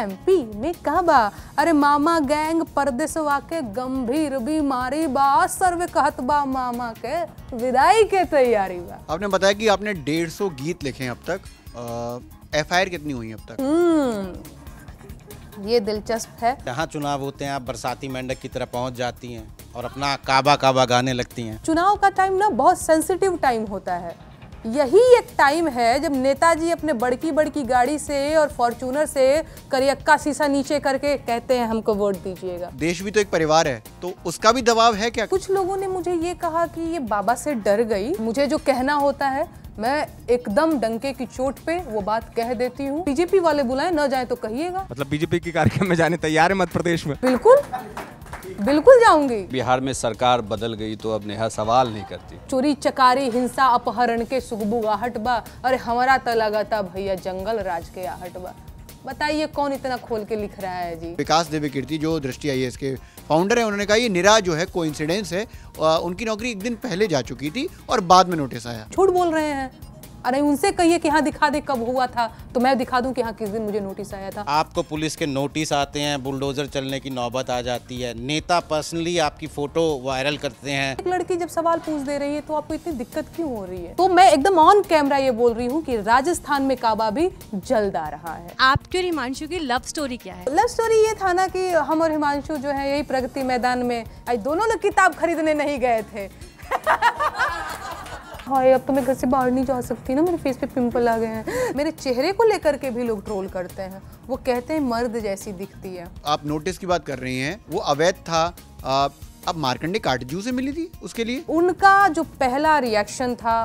MP ने कहा बा अरे मामा गैंग परदेसवा के गंभीर बीमारी बा सर्वे कहत बा मामा के विदाई के तैयारी बा आपने बताया कि आपने डेढ़ सौ गीत लिखे हैं अब तक एफ आई कितनी हुई अब तक हम्म, ये दिलचस्प है जहाँ चुनाव होते हैं आप बरसाती मेंढक की तरह पहुँच जाती हैं और अपना काबा काबा गाने लगती हैं चुनाव का टाइम ना बहुत सेंसिटिव टाइम होता है यही एक टाइम है जब नेताजी अपने बड़की बड़की गाड़ी से और फॉर्चूनर से करियक्का शीशा नीचे करके कहते हैं हमको वोट दीजिएगा देश भी तो एक परिवार है तो उसका भी दबाव है क्या कुछ लोगों ने मुझे ये कहा कि ये बाबा से डर गई मुझे जो कहना होता है मैं एकदम डंके की चोट पे वो बात कह देती हूँ बीजेपी वाले बुलाए न जाए तो कहिएगा मतलब बीजेपी के कार्यक्रम में जाने तैयार है मध्य प्रदेश में बिल्कुल बिल्कुल जाऊंगी बिहार में सरकार बदल गई तो अब नेहा सवाल नहीं करती चोरी चकारी हिंसा अपहरण के सुहबुगाहट बा अरे हमारा तो लगाता भैया जंगल राज के आहट बा बताइए कौन इतना खोल के लिख रहा है जी विकास देवी कीर्ति जो दृष्टि आई के फाउंडर है उन्होंने कहा ये निरा जो है कोइंसिडेंस है उनकी नौकरी एक दिन पहले जा चुकी थी और बाद में नोटिस आया झूठ बोल रहे हैं अरे उनसे कहिए कि हाँ दिखा दे कब हुआ था तो मैं दिखा दूं कि हाँ किस दिन मुझे नोटिस आया था आपको पुलिस के नोटिस आते हैं बुलडोजर चलने की नौबत आ जाती है नेता पर्सनली आपकी फोटो वायरल करते हैं एक लड़की जब सवाल पूछ दे रही है तो आपको इतनी दिक्कत क्यों हो रही है तो मैं एकदम ऑन कैमरा ये बोल रही हूँ की राजस्थान में काबा भी जल्द आ रहा है आपके और हिमांशु की लव स्टोरी क्या है लव स्टोरी ये था ना की हम और हिमांशु जो है यही प्रगति मैदान में आज दोनों लोग किताब खरीदने नहीं गए थे हाय अब तो मैं घर से बाहर नहीं जा सकती ना मेरे फेस पे पिंपल आ गए हैं मेरे चेहरे को लेकर के भी लोग ट्रोल करते हैं वो कहते हैं मर्द जैसी दिखती है आप नोटिस की बात कर रही हैं वो अवैध था आप, आप मार्कंडे काटजू से मिली थी उसके लिए उनका जो पहला रिएक्शन था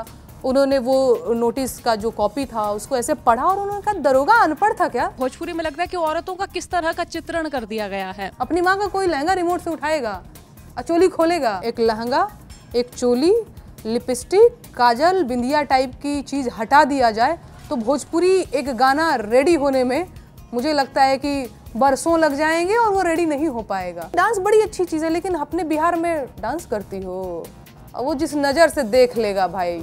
उन्होंने वो नोटिस का जो कॉपी था उसको ऐसे पढ़ा और उन्होंने कहा दरोगा अनपढ़ था क्या भोजपुरी में लगता है कि औरतों का किस तरह का चित्रण कर दिया गया है अपनी माँ का कोई लहंगा रिमोट से उठाएगा चोली खोलेगा एक लहंगा एक चोली लिपस्टिक काजल बिंदिया टाइप की चीज़ हटा दिया जाए तो भोजपुरी एक गाना रेडी होने में मुझे लगता है कि बरसों लग जाएंगे और वो रेडी नहीं हो पाएगा डांस बड़ी अच्छी चीज़ है लेकिन अपने बिहार में डांस करती हो वो जिस नज़र से देख लेगा भाई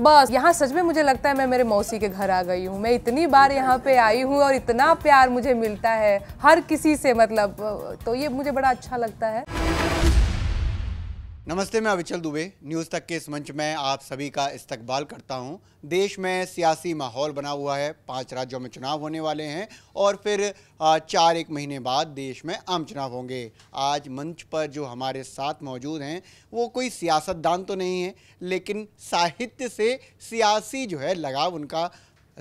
बस यहाँ सच में मुझे लगता है मैं मेरे मौसी के घर आ गई हूँ मैं इतनी बार यहाँ पे आई हूँ और इतना प्यार मुझे मिलता है हर किसी से मतलब तो ये मुझे बड़ा अच्छा लगता है नमस्ते मैं अविचल दुबे न्यूज़ तक के इस मंच में आप सभी का इस्तकबाल करता हूं देश में सियासी माहौल बना हुआ है पांच राज्यों में चुनाव होने वाले हैं और फिर चार एक महीने बाद देश में आम चुनाव होंगे आज मंच पर जो हमारे साथ मौजूद हैं वो कोई सियासतदान तो नहीं है लेकिन साहित्य से सियासी जो है लगाव उनका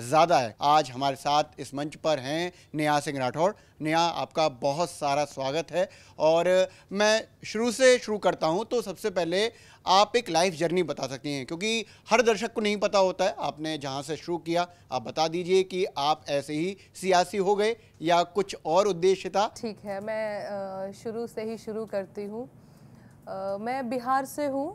ज़्यादा है आज हमारे साथ इस मंच पर हैं नेहा सिंह राठौर नेहा आपका बहुत सारा स्वागत है और मैं शुरू से शुरू करता हूं तो सबसे पहले आप एक लाइफ जर्नी बता सकती हैं क्योंकि हर दर्शक को नहीं पता होता है आपने जहां से शुरू किया आप बता दीजिए कि आप ऐसे ही सियासी हो गए या कुछ और उद्देश्य था ठीक है मैं शुरू से ही शुरू करती हूँ मैं बिहार से हूँ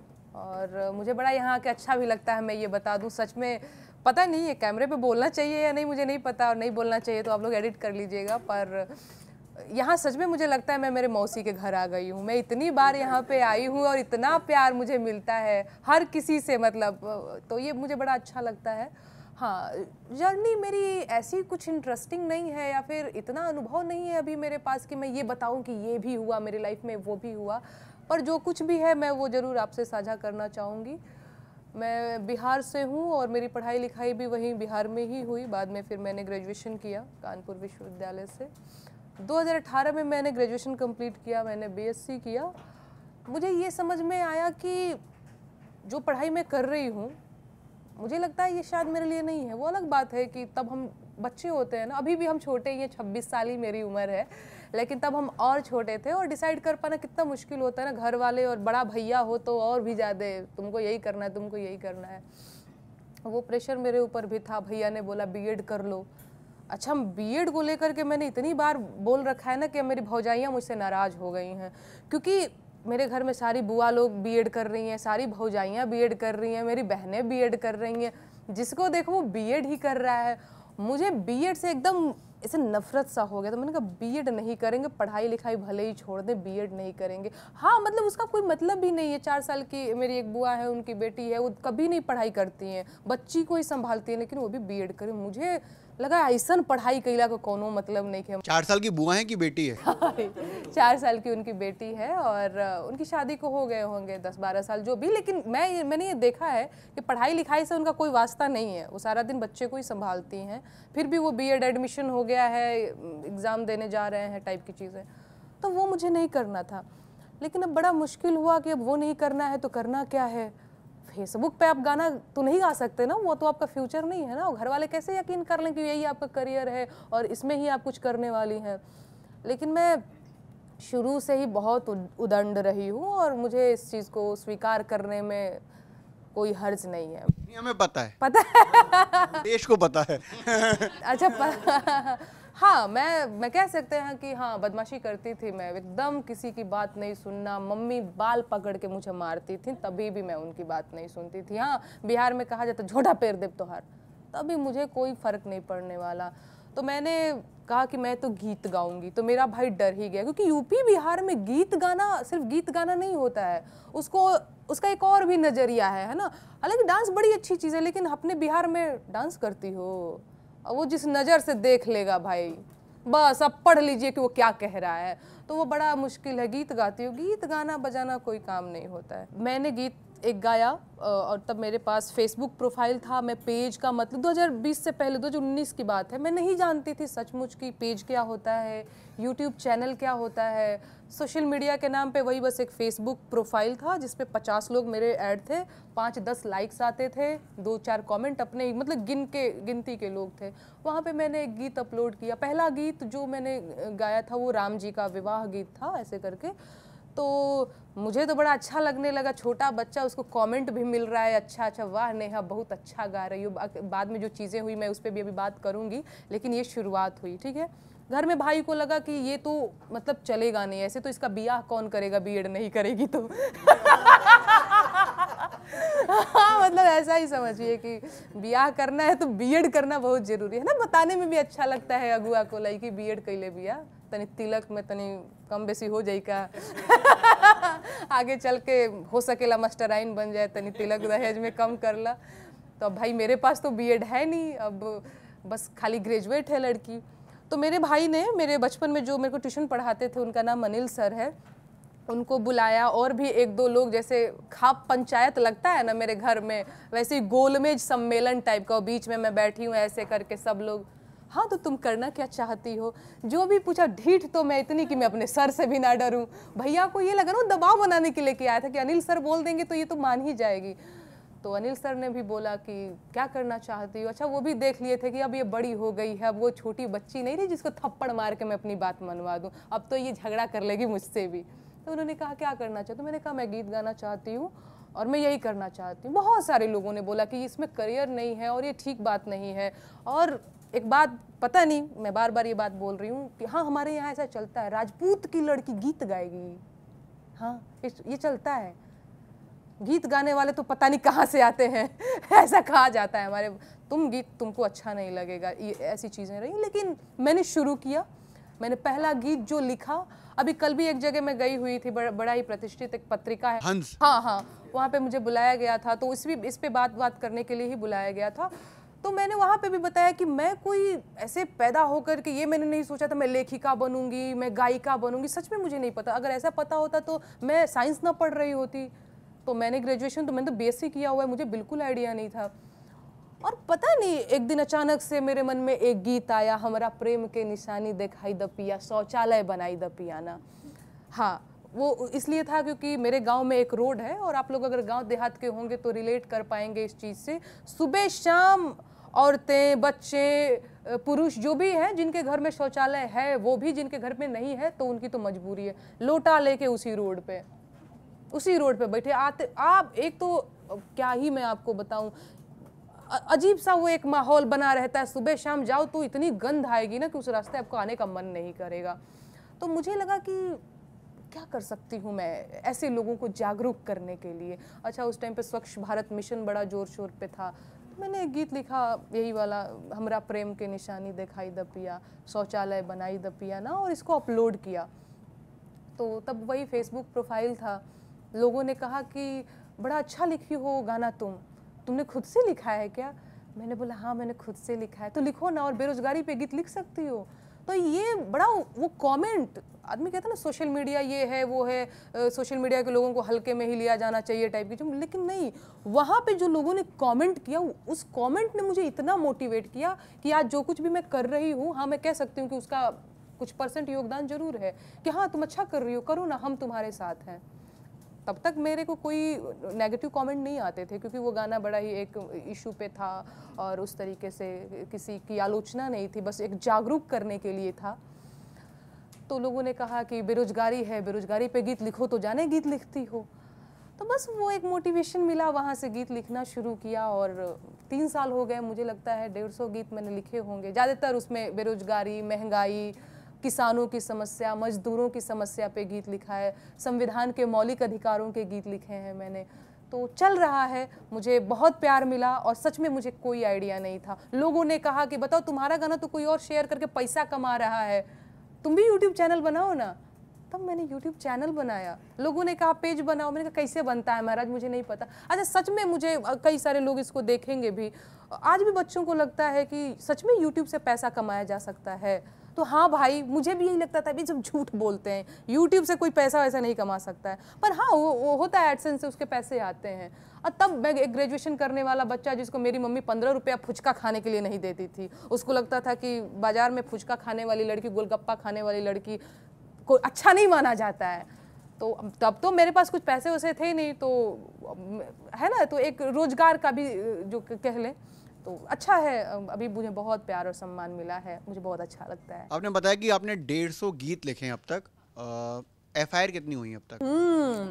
और मुझे बड़ा यहाँ के अच्छा भी लगता है मैं ये बता दूँ सच में पता नहीं है कैमरे पे बोलना चाहिए या नहीं मुझे नहीं पता और नहीं बोलना चाहिए तो आप लोग एडिट कर लीजिएगा पर यहाँ सच में मुझे लगता है मैं मेरे मौसी के घर आ गई हूँ मैं इतनी बार यहाँ पे आई हूँ और इतना प्यार मुझे मिलता है हर किसी से मतलब तो ये मुझे बड़ा अच्छा लगता है हाँ जर्नी मेरी ऐसी कुछ इंटरेस्टिंग नहीं है या फिर इतना अनुभव नहीं है अभी मेरे पास कि मैं ये बताऊँ कि ये भी हुआ मेरी लाइफ में वो भी हुआ पर जो कुछ भी है मैं वो ज़रूर आपसे साझा करना चाहूँगी मैं बिहार से हूँ और मेरी पढ़ाई लिखाई भी वहीं बिहार में ही हुई बाद में फिर मैंने ग्रेजुएशन किया कानपुर विश्वविद्यालय से 2018 में मैंने ग्रेजुएशन कंप्लीट किया मैंने बीएससी किया मुझे ये समझ में आया कि जो पढ़ाई मैं कर रही हूँ मुझे लगता है ये शायद मेरे लिए नहीं है वो अलग बात है कि तब हम बच्चे होते हैं ना अभी भी हम छोटे ही हैं छब्बीस साल ही मेरी उम्र है लेकिन तब हम और छोटे थे और डिसाइड कर पाना कितना मुश्किल होता है ना घर वाले और बड़ा भैया हो तो और भी ज़्यादा तुमको यही करना है तुमको यही करना है वो प्रेशर मेरे ऊपर भी था भैया ने बोला बी कर लो अच्छा हम एड को लेकर के मैंने इतनी बार बोल रखा है ना कि मेरी भौजाइयाँ मुझसे नाराज़ हो गई हैं क्योंकि मेरे घर में सारी बुआ लोग एड कर रही हैं सारी भौजाइयाँ एड कर रही हैं मेरी बहनें एड कर रही हैं जिसको देखो वो एड ही कर रहा है मुझे एड से एकदम ऐसे नफरत सा हो गया तो मैंने कहा बीएड नहीं करेंगे पढ़ाई लिखाई भले ही छोड़ दें बीएड नहीं करेंगे हाँ मतलब उसका कोई मतलब भी नहीं है चार साल की मेरी एक बुआ है उनकी बेटी है वो कभी नहीं पढ़ाई करती हैं बच्ची को ही संभालती है लेकिन वो भी एड करें मुझे लगा ऐसा पढ़ाई कैला का कोनो मतलब नहीं है चार साल की बुआ है कि बेटी है चार साल की उनकी बेटी है और उनकी शादी को हो गए होंगे दस बारह साल जो भी लेकिन मैं मैंने ये देखा है कि पढ़ाई लिखाई से उनका कोई वास्ता नहीं है वो सारा दिन बच्चे को ही संभालती हैं फिर भी वो बी एडमिशन हो गया है एग्ज़ाम देने जा रहे हैं टाइप की चीज़ें तो वो मुझे नहीं करना था लेकिन अब बड़ा मुश्किल हुआ कि अब वो नहीं करना है तो करना क्या है फेसबुक पे आप गाना तो नहीं गा सकते ना वो तो आपका फ्यूचर नहीं है ना घर वाले कैसे यकीन कर लें कि यही आपका करियर है और इसमें ही आप कुछ करने वाली हैं लेकिन मैं शुरू से ही बहुत उदंड रही हूँ और मुझे इस चीज़ को स्वीकार करने में कोई हर्ज नहीं है हमें पता है पता है देश को पता है अच्छा हाँ मैं मैं कह सकते हैं कि हाँ बदमाशी करती थी मैं एकदम किसी की बात नहीं सुनना मम्मी बाल पकड़ के मुझे मारती थी तभी भी मैं उनकी बात नहीं सुनती थी हाँ बिहार में कहा जाता झोटा पैर देव तोहार तभी मुझे कोई फ़र्क नहीं पड़ने वाला तो मैंने कहा कि मैं तो गीत गाऊंगी तो मेरा भाई डर ही गया क्योंकि यूपी बिहार में गीत गाना सिर्फ गीत गाना नहीं होता है उसको उसका एक और भी नज़रिया है है ना हालांकि डांस बड़ी अच्छी चीज़ है लेकिन अपने बिहार में डांस करती हो अब वो जिस नज़र से देख लेगा भाई बस अब पढ़ लीजिए कि वो क्या कह रहा है तो वो बड़ा मुश्किल है गीत गाती हूँ गीत गाना बजाना कोई काम नहीं होता है मैंने गीत एक गाया और तब मेरे पास फेसबुक प्रोफाइल था मैं पेज का मतलब 2020 से पहले 2019 की बात है मैं नहीं जानती थी सचमुच की पेज क्या होता है यूट्यूब चैनल क्या होता है सोशल मीडिया के नाम पे वही बस एक फेसबुक प्रोफाइल था जिसपे पचास लोग मेरे ऐड थे पाँच दस लाइक्स आते थे दो चार कमेंट अपने मतलब गिन के गिनती के लोग थे वहाँ पे मैंने एक गीत अपलोड किया पहला गीत जो मैंने गाया था वो राम जी का विवाह गीत था ऐसे करके तो मुझे तो बड़ा अच्छा लगने लगा छोटा बच्चा उसको कमेंट भी मिल रहा है अच्छा अच्छा वाह नेहा बहुत अच्छा गा रही हो बाद में जो चीज़ें हुई मैं उस पर भी अभी बात करूँगी लेकिन ये शुरुआत हुई ठीक है घर में भाई को लगा कि ये तो मतलब चलेगा नहीं ऐसे तो इसका बियाह कौन करेगा बी नहीं करेगी तो हाँ मतलब ऐसा ही समझिए कि बियाह करना है तो बीएड करना बहुत जरूरी है ना बताने में भी अच्छा लगता है अगुआ को लाई कि बीएड ले बिया तनी तिलक में तनी कम बेसी हो जाए का आगे चल के हो सकेला मास्टराइन बन जाए तनी तिलक दहेज में कम कर ला तो अब भाई मेरे पास तो बीएड है नहीं अब बस खाली ग्रेजुएट है लड़की तो मेरे भाई ने मेरे बचपन में जो मेरे को ट्यूशन पढ़ाते थे उनका नाम अनिल सर है उनको बुलाया और भी एक दो लोग जैसे खाप पंचायत लगता है ना मेरे घर में वैसे ही गोलमेज सम्मेलन टाइप का बीच में मैं बैठी हूँ ऐसे करके सब लोग हाँ तो तुम करना क्या चाहती हो जो भी पूछा ढीठ तो मैं इतनी कि मैं अपने सर से भी ना डरूँ भैया को ये लगा ना दबाव बनाने के लिए किया था कि अनिल सर बोल देंगे तो ये तो मान ही जाएगी तो अनिल सर ने भी बोला कि क्या करना चाहती हूँ अच्छा वो भी देख लिए थे कि अब ये बड़ी हो गई है अब वो छोटी बच्ची नहीं थी जिसको थप्पड़ मार के मैं अपनी बात मनवा दूँ अब तो ये झगड़ा कर लेगी मुझसे भी तो उन्होंने कहा क्या करना चाहती हूँ तो मैंने कहा मैं गीत गाना चाहती हूँ और मैं यही करना चाहती हूँ बहुत सारे लोगों ने बोला कि इसमें करियर नहीं है और ये ठीक बात नहीं है और एक बात पता नहीं मैं बार बार ये बात बोल रही हूँ कि हाँ हमारे यहाँ ऐसा चलता है राजपूत की लड़की गीत गाएगी हाँ ये चलता है गीत गाने वाले तो पता नहीं कहाँ से आते हैं ऐसा कहा जाता है हमारे तुम गीत तुमको अच्छा नहीं लगेगा ये ऐसी चीज़ें रही लेकिन मैंने शुरू किया मैंने पहला गीत जो लिखा अभी कल भी एक जगह मैं गई हुई थी बड़ा, बड़ा ही प्रतिष्ठित एक पत्रिका है हंस हाँ हाँ वहाँ पे मुझे बुलाया गया था तो इस भी इस पे बात बात करने के लिए ही बुलाया गया था तो मैंने वहाँ पे भी बताया कि मैं कोई ऐसे पैदा होकर के ये मैंने नहीं सोचा था मैं लेखिका बनूंगी मैं गायिका बनूंगी सच में मुझे नहीं पता अगर ऐसा पता होता तो मैं साइंस ना पढ़ रही होती तो मैंने ग्रेजुएशन तो मैंने तो बी किया हुआ है मुझे बिल्कुल आइडिया नहीं था और पता नहीं एक दिन अचानक से मेरे मन में एक गीत आया हमारा प्रेम के निशानी दिखाई द पिया शौचालय बनाई द पियाना हाँ वो इसलिए था क्योंकि मेरे गांव में एक रोड है और आप लोग अगर गांव देहात के होंगे तो रिलेट कर पाएंगे इस चीज़ से सुबह शाम औरतें बच्चे पुरुष जो भी हैं जिनके घर में शौचालय है वो भी जिनके घर में नहीं है तो उनकी तो मजबूरी है लोटा लेके उसी रोड पे उसी रोड पे बैठे आते आप एक तो क्या ही मैं आपको बताऊं अजीब सा वो एक माहौल बना रहता है सुबह शाम जाओ तो इतनी गंध आएगी ना कि उस रास्ते आपको आने का मन नहीं करेगा तो मुझे लगा कि क्या कर सकती हूँ मैं ऐसे लोगों को जागरूक करने के लिए अच्छा उस टाइम पे स्वच्छ भारत मिशन बड़ा जोर शोर पे था तो मैंने एक गीत लिखा यही वाला हमरा प्रेम के निशानी दिखाई द पिया शौचालय बनाई द पिया ना और इसको अपलोड किया तो तब वही फेसबुक प्रोफाइल था लोगों ने कहा कि बड़ा अच्छा लिखी हो गाना तुम तुमने खुद से लिखा है क्या मैंने बोला हाँ मैंने खुद से लिखा है तो लिखो ना और बेरोजगारी पे गीत लिख सकती हो तो ये बड़ा वो कमेंट आदमी कहता है ना सोशल मीडिया ये है वो है आ, सोशल मीडिया के लोगों को हल्के में ही लिया जाना चाहिए टाइप की जो लेकिन नहीं वहाँ पे जो लोगों ने कमेंट किया उस कमेंट ने मुझे इतना मोटिवेट किया कि आज जो कुछ भी मैं कर रही हूँ हाँ मैं कह सकती हूँ कि उसका कुछ परसेंट योगदान जरूर है कि हाँ तुम अच्छा कर रही हो करो ना हम तुम्हारे साथ हैं तब तक मेरे को कोई नेगेटिव कमेंट नहीं आते थे क्योंकि वो गाना बड़ा ही एक इशू पे था और उस तरीके से किसी की आलोचना नहीं थी बस एक जागरूक करने के लिए था तो लोगों ने कहा कि बेरोजगारी है बेरोजगारी पे गीत लिखो तो जाने गीत लिखती हो तो बस वो एक मोटिवेशन मिला वहाँ से गीत लिखना शुरू किया और तीन साल हो गए मुझे लगता है डेढ़ सौ गीत मैंने लिखे होंगे ज़्यादातर उसमें बेरोजगारी महंगाई किसानों की समस्या मजदूरों की समस्या पे गीत लिखा है संविधान के मौलिक अधिकारों के गीत लिखे हैं मैंने तो चल रहा है मुझे बहुत प्यार मिला और सच में मुझे कोई आइडिया नहीं था लोगों ने कहा कि बताओ तुम्हारा गाना तो कोई और शेयर करके पैसा कमा रहा है तुम भी यूट्यूब चैनल बनाओ ना तब मैंने यूट्यूब चैनल बनाया लोगों ने कहा पेज बनाओ मैंने कहा कैसे बनता है महाराज मुझे नहीं पता अच्छा सच में मुझे कई सारे लोग इसको देखेंगे भी आज भी बच्चों को लगता है कि सच में यूट्यूब से पैसा कमाया जा सकता है तो हाँ भाई मुझे भी यही लगता था अभी जब झूठ बोलते हैं यूट्यूब से कोई पैसा वैसा नहीं कमा सकता है पर हाँ वो, वो होता है एडसेंस से उसके पैसे आते हैं और तब मैं ग्रेजुएशन करने वाला बच्चा जिसको मेरी मम्मी पंद्रह रुपया फुचका खाने के लिए नहीं देती थी उसको लगता था कि बाजार में फुचका खाने वाली लड़की गोलगप्पा खाने वाली लड़की को अच्छा नहीं माना जाता है तो तब तो मेरे पास कुछ पैसे वैसे थे नहीं तो है ना तो एक रोज़गार का भी जो कह लें तो अच्छा है अभी मुझे बहुत प्यार और सम्मान मिला है मुझे बहुत अच्छा लगता है आपने बताया कि आपने डेढ़ सौ गीत लिखे हैं अब तक एफ आई कितनी हुई है अब तक हम्म,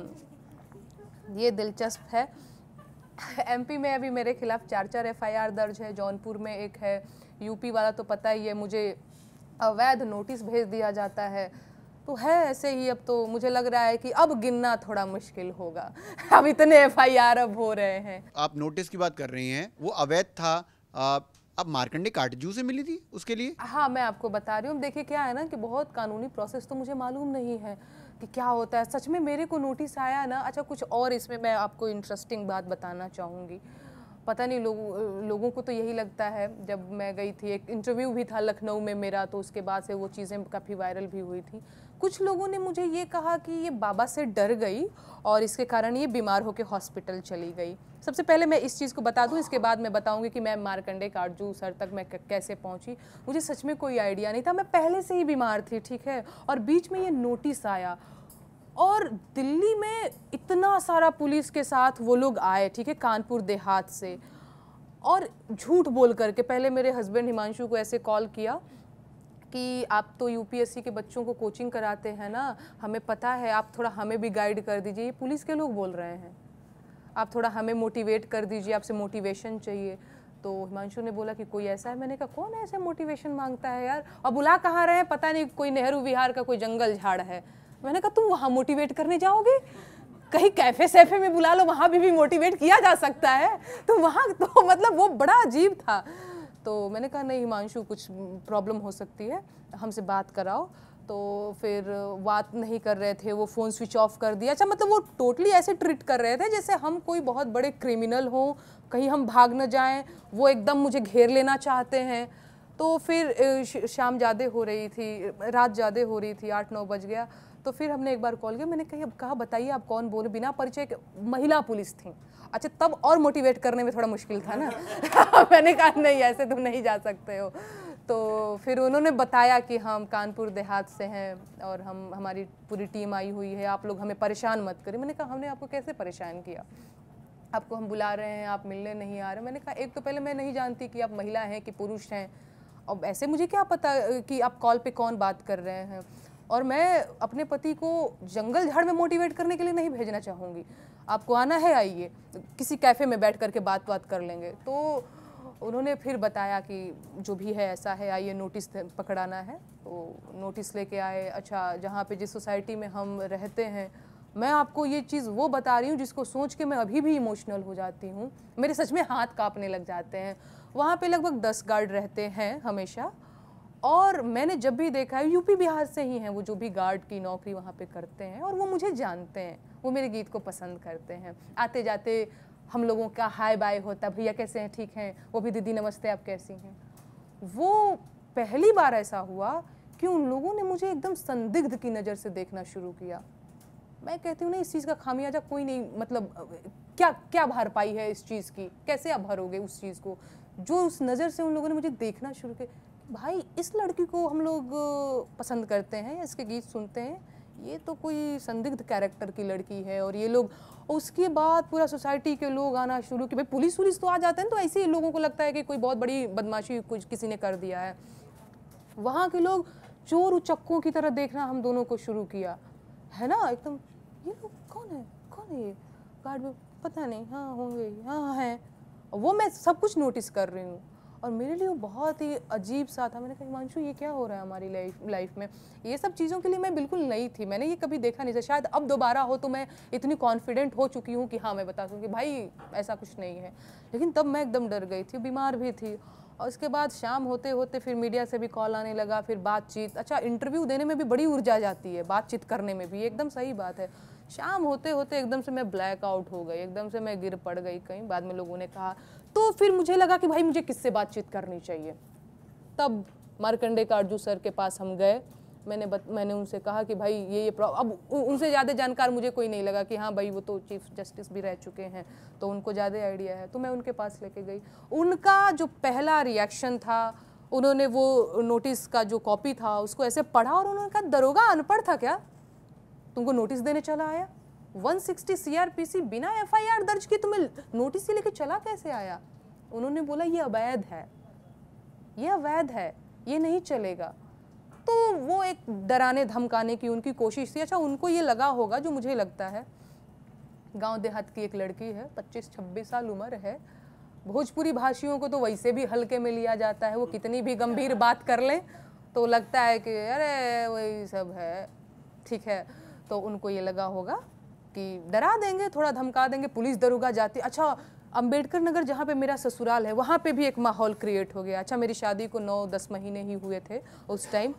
ये दिलचस्प है एमपी में अभी मेरे खिलाफ चार चार एफआईआर दर्ज है जौनपुर में एक है यूपी वाला तो पता ही है मुझे अवैध नोटिस भेज दिया जाता है तो है ऐसे ही अब तो मुझे लग रहा है कि अब गिनना थोड़ा मुश्किल होगा अब इतने एफ अब हो रहे हैं आप नोटिस की बात कर रही हैं वो अवैध था आप अब मार्कंडे काटजू से मिली थी उसके लिए हाँ मैं आपको बता रही हूँ देखिए क्या है ना कि बहुत कानूनी प्रोसेस तो मुझे मालूम नहीं है कि क्या होता है सच में मेरे को नोटिस आया ना अच्छा कुछ और इसमें मैं आपको इंटरेस्टिंग बात बताना चाहूँगी पता नहीं लोग लोगों को तो यही लगता है जब मैं गई थी एक इंटरव्यू भी था लखनऊ में मेरा तो उसके बाद से वो चीज़ें काफ़ी वायरल भी हुई थी कुछ लोगों ने मुझे ये कहा कि ये बाबा से डर गई और इसके कारण ये बीमार होकर हॉस्पिटल चली गई सबसे पहले मैं इस चीज़ को बता दूं इसके बाद मैं बताऊंगी कि मैं मारकंडे काटजू सर तक मैं कैसे पहुंची मुझे सच में कोई आइडिया नहीं था मैं पहले से ही बीमार थी ठीक है और बीच में ये नोटिस आया और दिल्ली में इतना सारा पुलिस के साथ वो लोग आए ठीक है कानपुर देहात से और झूठ बोल करके पहले मेरे हस्बैंड हिमांशु को ऐसे कॉल किया कि आप तो यूपीएससी के बच्चों को कोचिंग कराते हैं ना हमें पता है आप थोड़ा हमें भी गाइड कर दीजिए ये पुलिस के लोग बोल रहे हैं आप थोड़ा हमें मोटिवेट कर दीजिए आपसे मोटिवेशन चाहिए तो हिमांशु ने बोला कि कोई ऐसा है मैंने कहा कौन ऐसे मोटिवेशन मांगता है यार और बुला कहाँ रहे हैं पता नहीं कोई नेहरू विहार का कोई जंगल झाड़ है मैंने कहा तुम वहाँ मोटिवेट करने जाओगे कहीं कैफे सैफे में बुला लो वहाँ भी भी मोटिवेट किया जा सकता है तो वहाँ तो मतलब वो बड़ा अजीब था तो मैंने कहा नहीं हिमांशु कुछ प्रॉब्लम हो सकती है हमसे बात कराओ तो फिर बात नहीं कर रहे थे वो फ़ोन स्विच ऑफ कर दिया अच्छा मतलब वो टोटली ऐसे ट्रीट कर रहे थे जैसे हम कोई बहुत बड़े क्रिमिनल हों कहीं हम भाग न जाएं वो एकदम मुझे घेर लेना चाहते हैं तो फिर शाम ज़्यादा हो रही थी रात ज़्यादा हो रही थी आठ नौ बज गया तो फिर हमने एक बार कॉल किया मैंने कही अब कहा बताइए आप कौन बोल बिना परिचय के महिला पुलिस थी अच्छा तब और मोटिवेट करने में थोड़ा मुश्किल था ना मैंने कहा नहीं ऐसे तुम नहीं जा सकते हो तो फिर उन्होंने बताया कि हम कानपुर देहात से हैं और हम हमारी पूरी टीम आई हुई है आप लोग हमें परेशान मत करें मैंने कहा हमने आपको कैसे परेशान किया आपको हम बुला रहे हैं आप मिलने नहीं आ रहे मैंने कहा एक तो पहले मैं नहीं जानती कि आप महिला हैं कि पुरुष हैं और ऐसे मुझे क्या पता कि आप कॉल पे कौन बात कर रहे हैं और मैं अपने पति को जंगल झाड़ में मोटिवेट करने के लिए नहीं भेजना चाहूँगी आपको आना है आइए किसी कैफ़े में बैठ करके बात बात कर लेंगे तो उन्होंने फिर बताया कि जो भी है ऐसा है आइए नोटिस पकड़ाना है तो नोटिस लेके आए अच्छा जहाँ पे जिस सोसाइटी में हम रहते हैं मैं आपको ये चीज़ वो बता रही हूँ जिसको सोच के मैं अभी भी इमोशनल हो जाती हूँ मेरे सच में हाथ कांपने लग जाते हैं वहाँ पे लगभग दस गार्ड रहते हैं हमेशा और मैंने जब भी देखा है यूपी बिहार से ही हैं वो जो भी गार्ड की नौकरी वहाँ पे करते हैं और वो मुझे जानते हैं वो मेरे गीत को पसंद करते हैं आते जाते हम लोगों का हाय बाय होता भैया कैसे हैं ठीक हैं वो भी दीदी नमस्ते आप कैसी हैं वो पहली बार ऐसा हुआ कि उन लोगों ने मुझे एकदम संदिग्ध की नज़र से देखना शुरू किया मैं कहती हूँ ना इस चीज़ का खामियाजा कोई नहीं मतलब क्या क्या भर पाई है इस चीज़ की कैसे आप भरोगे उस चीज़ को जो उस नज़र से उन लोगों ने मुझे देखना शुरू किया भाई इस लड़की को हम लोग पसंद करते हैं इसके गीत सुनते हैं ये तो कोई संदिग्ध कैरेक्टर की लड़की है और ये लोग उसके बाद पूरा सोसाइटी के लोग आना शुरू कि भाई पुलिस वुलिस तो आ जाते हैं तो ऐसे ही लोगों को लगता है कि कोई बहुत बड़ी बदमाशी कुछ किसी ने कर दिया है वहाँ के लोग चोर उचक्कों की तरह देखना हम दोनों को शुरू किया है ना एकदम ये लोग कौन है कौन है ये गार्ड में पता नहीं हाँ होंगे हाँ हैं वो मैं सब कुछ नोटिस कर रही हूँ और मेरे लिए वो बहुत ही अजीब सा था मैंने कहा हिमांशु ये क्या हो रहा है हमारी लाइफ लाइफ में ये सब चीज़ों के लिए मैं बिल्कुल नई थी मैंने ये कभी देखा नहीं था शायद अब दोबारा हो तो मैं इतनी कॉन्फिडेंट हो चुकी हूँ कि हाँ मैं बता सकूँ कि भाई ऐसा कुछ नहीं है लेकिन तब मैं एकदम डर गई थी बीमार भी थी और उसके बाद शाम होते होते फिर मीडिया से भी कॉल आने लगा फिर बातचीत अच्छा इंटरव्यू देने में भी बड़ी ऊर्जा जाती है बातचीत करने में भी एकदम सही बात है शाम होते होते एकदम से मैं ब्लैक आउट हो गई एकदम से मैं गिर पड़ गई कहीं बाद में लोगों ने कहा तो फिर मुझे लगा कि भाई मुझे किससे बातचीत करनी चाहिए तब मारकंडे कार्जू सर के पास हम गए मैंने बत, मैंने उनसे कहा कि भाई ये ये अब उनसे ज़्यादा जानकार मुझे कोई नहीं लगा कि हाँ भाई वो तो चीफ जस्टिस भी रह चुके हैं तो उनको ज़्यादा आइडिया है तो मैं उनके पास लेके गई उनका जो पहला रिएक्शन था उन्होंने वो नोटिस का जो कॉपी था उसको ऐसे पढ़ा और उन्होंने कहा दरोगा अनपढ़ था क्या तुमको नोटिस देने चला आया 160 सीआरपीसी बिना एफआईआर दर्ज किए तुम्हें नोटिस लेके चला कैसे आया उन्होंने बोला ये अवैध है ये अवैध है ये नहीं चलेगा तो वो एक डराने धमकाने की उनकी कोशिश थी अच्छा उनको ये लगा होगा जो मुझे लगता है गांव देहात की एक लड़की है 25-26 साल उम्र है भोजपुरी भाषियों को तो वैसे भी हल्के में लिया जाता है वो कितनी भी गंभीर बात कर लें तो लगता है कि अरे वही सब है ठीक है तो उनको ये लगा होगा कि डरा देंगे थोड़ा धमका देंगे पुलिस दरोगा जाती अच्छा अम्बेडकर नगर जहाँ पे मेरा ससुराल है वहाँ पे भी एक माहौल क्रिएट हो गया अच्छा मेरी शादी को नौ दस महीने ही हुए थे उस टाइम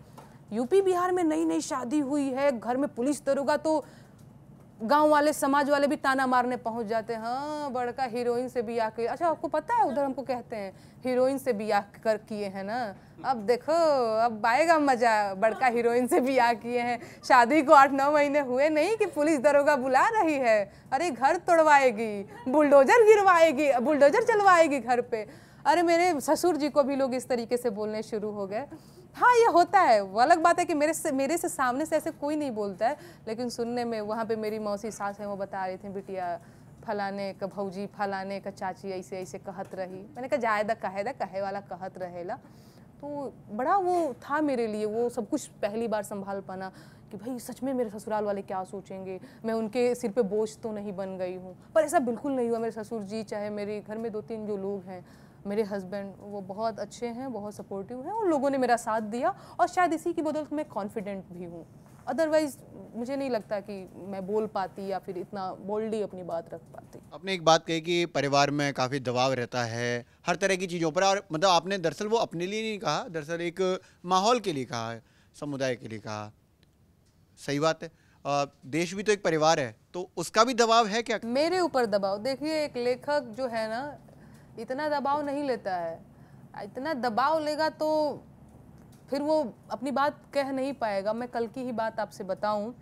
यूपी बिहार में नई नई शादी हुई है घर में पुलिस दरोगा तो गांव वाले समाज वाले भी ताना मारने पहुंच जाते हैं हाँ बड़का हीरोइन से ब्याह किए अच्छा आपको पता है उधर हमको कहते हैं हीरोइन से ब्याह कर किए हैं ना अब देखो अब आएगा मजा बड़का हीरोइन से ब्याह किए हैं शादी को आठ नौ महीने हुए नहीं कि पुलिस दरोगा बुला रही है अरे घर तोड़वाएगी बुलडोजर गिरवाएगी बुलडोजर चलवाएगी घर पे अरे मेरे ससुर जी को भी लोग इस तरीके से बोलने शुरू हो गए हाँ ये होता है वो अलग बात है कि मेरे से मेरे से सामने से ऐसे कोई नहीं बोलता है लेकिन सुनने में वहाँ पे मेरी मौसी सास है वो बता रही थी बिटिया फलाने का भौजी फलाने का चाची ऐसे ऐसे कहत रही मैंने कहा जायदा कहेदा कहे वाला कहत रहेला तो बड़ा वो था मेरे लिए वो सब कुछ पहली बार संभाल पाना कि भाई सच में मेरे ससुराल वाले क्या सोचेंगे मैं उनके सिर पे बोझ तो नहीं बन गई हूँ पर ऐसा बिल्कुल नहीं हुआ मेरे ससुर जी चाहे मेरे घर में दो तीन जो लोग हैं मेरे हस्बैंड वो बहुत अच्छे हैं बहुत सपोर्टिव हैं और लोगों ने मेरा साथ दिया और शायद इसी की बदौलत मैं कॉन्फिडेंट भी हूँ अदरवाइज मुझे नहीं लगता कि मैं बोल पाती या फिर इतना बोल्डली अपनी बात रख पाती आपने एक बात कही कि परिवार में काफ़ी दबाव रहता है हर तरह की चीज़ों पर और मतलब आपने दरअसल वो अपने लिए नहीं कहा दरअसल एक माहौल के लिए कहा समुदाय के लिए कहा सही बात है देश भी तो एक परिवार है तो उसका भी दबाव है क्या मेरे ऊपर दबाव देखिए एक लेखक जो है ना इतना दबाव नहीं लेता है इतना दबाव लेगा तो फिर वो अपनी बात कह नहीं पाएगा मैं कल की ही बात आपसे बताऊं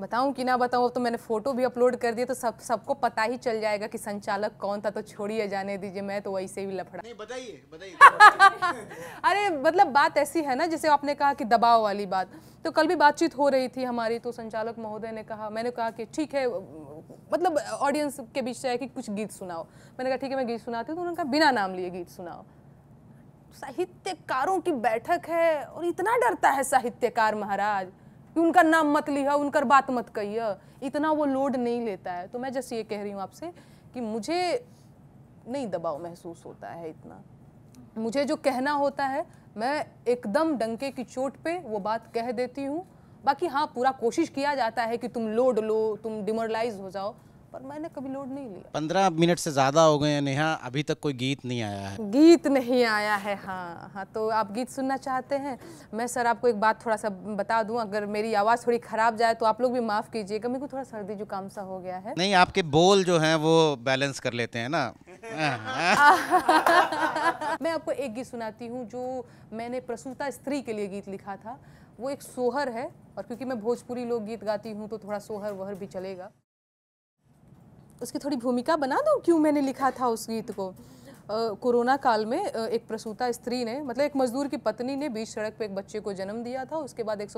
बताऊं कि ना बताऊं तो मैंने फ़ोटो भी अपलोड कर दिया तो सब सबको पता ही चल जाएगा कि संचालक कौन था तो छोड़िए जाने दीजिए मैं तो वैसे भी लफड़ा नहीं बताइए बताइए अरे मतलब बात ऐसी है ना जैसे आपने कहा कि दबाव वाली बात तो कल भी बातचीत हो रही थी हमारी तो संचालक महोदय ने कहा मैंने कहा कि ठीक है मतलब ऑडियंस के बीच से है कि कुछ गीत सुनाओ मैंने कहा ठीक है मैं गीत सुनाती हूँ तो उन्होंने कहा बिना नाम लिए गीत सुनाओ साहित्यकारों की बैठक है और इतना डरता है साहित्यकार महाराज कि उनका नाम मत लिया उनकर बात मत कहिए इतना वो लोड नहीं लेता है तो मैं जैसे ये कह रही हूँ आपसे कि मुझे नहीं दबाव महसूस होता है इतना मुझे जो कहना होता है मैं एकदम डंके की चोट पे वो बात कह देती हूँ बाकी हाँ पूरा कोशिश किया जाता है कि तुम लोड लो तुम डिमोरलाइज हो जाओ पर मैंने कभी लोड नहीं लिया पंद्रह मिनट से ज़्यादा हो गए नेहा अभी तक कोई गीत नहीं आया है गीत नहीं आया है हाँ हाँ तो आप गीत सुनना चाहते हैं मैं सर आपको एक बात थोड़ा सा बता दूं अगर मेरी आवाज़ थोड़ी ख़राब जाए तो आप लोग भी माफ़ कीजिएगा मेरे को थोड़ा सर्दी जुकाम सा हो गया है नहीं आपके बोल जो है वो बैलेंस कर लेते हैं ना मैं आपको एक गीत सुनाती हूँ जो मैंने प्रसूता स्त्री के लिए गीत लिखा था वो एक सोहर है और क्योंकि मैं भोजपुरी लोकगीत गाती हूँ तो थोड़ा सोहर वहर भी चलेगा उसकी थोड़ी भूमिका बना दो क्यों मैंने लिखा था उस गीत को कोरोना काल में एक प्रसूता स्त्री ने मतलब एक मजदूर की पत्नी ने बीच सड़क पे एक बच्चे को जन्म दिया था उसके बाद एक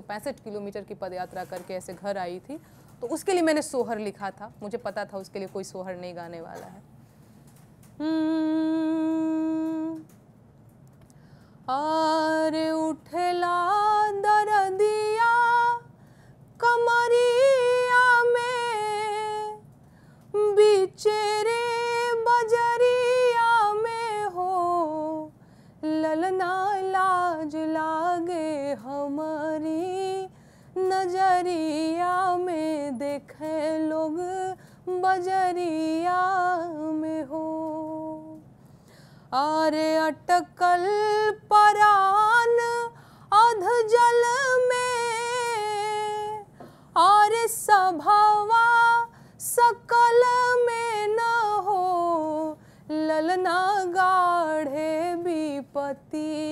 किलोमीटर की पदयात्रा करके ऐसे घर आई थी तो उसके लिए मैंने सोहर लिखा था मुझे पता था उसके लिए कोई सोहर नहीं गाने वाला है हम्म। आरे उठला दिया कमरी बिचेरे बजरिया में हो ललना लाज लागे हमारी नजरिया में देखे लोग बजरिया में हो आरे अटकल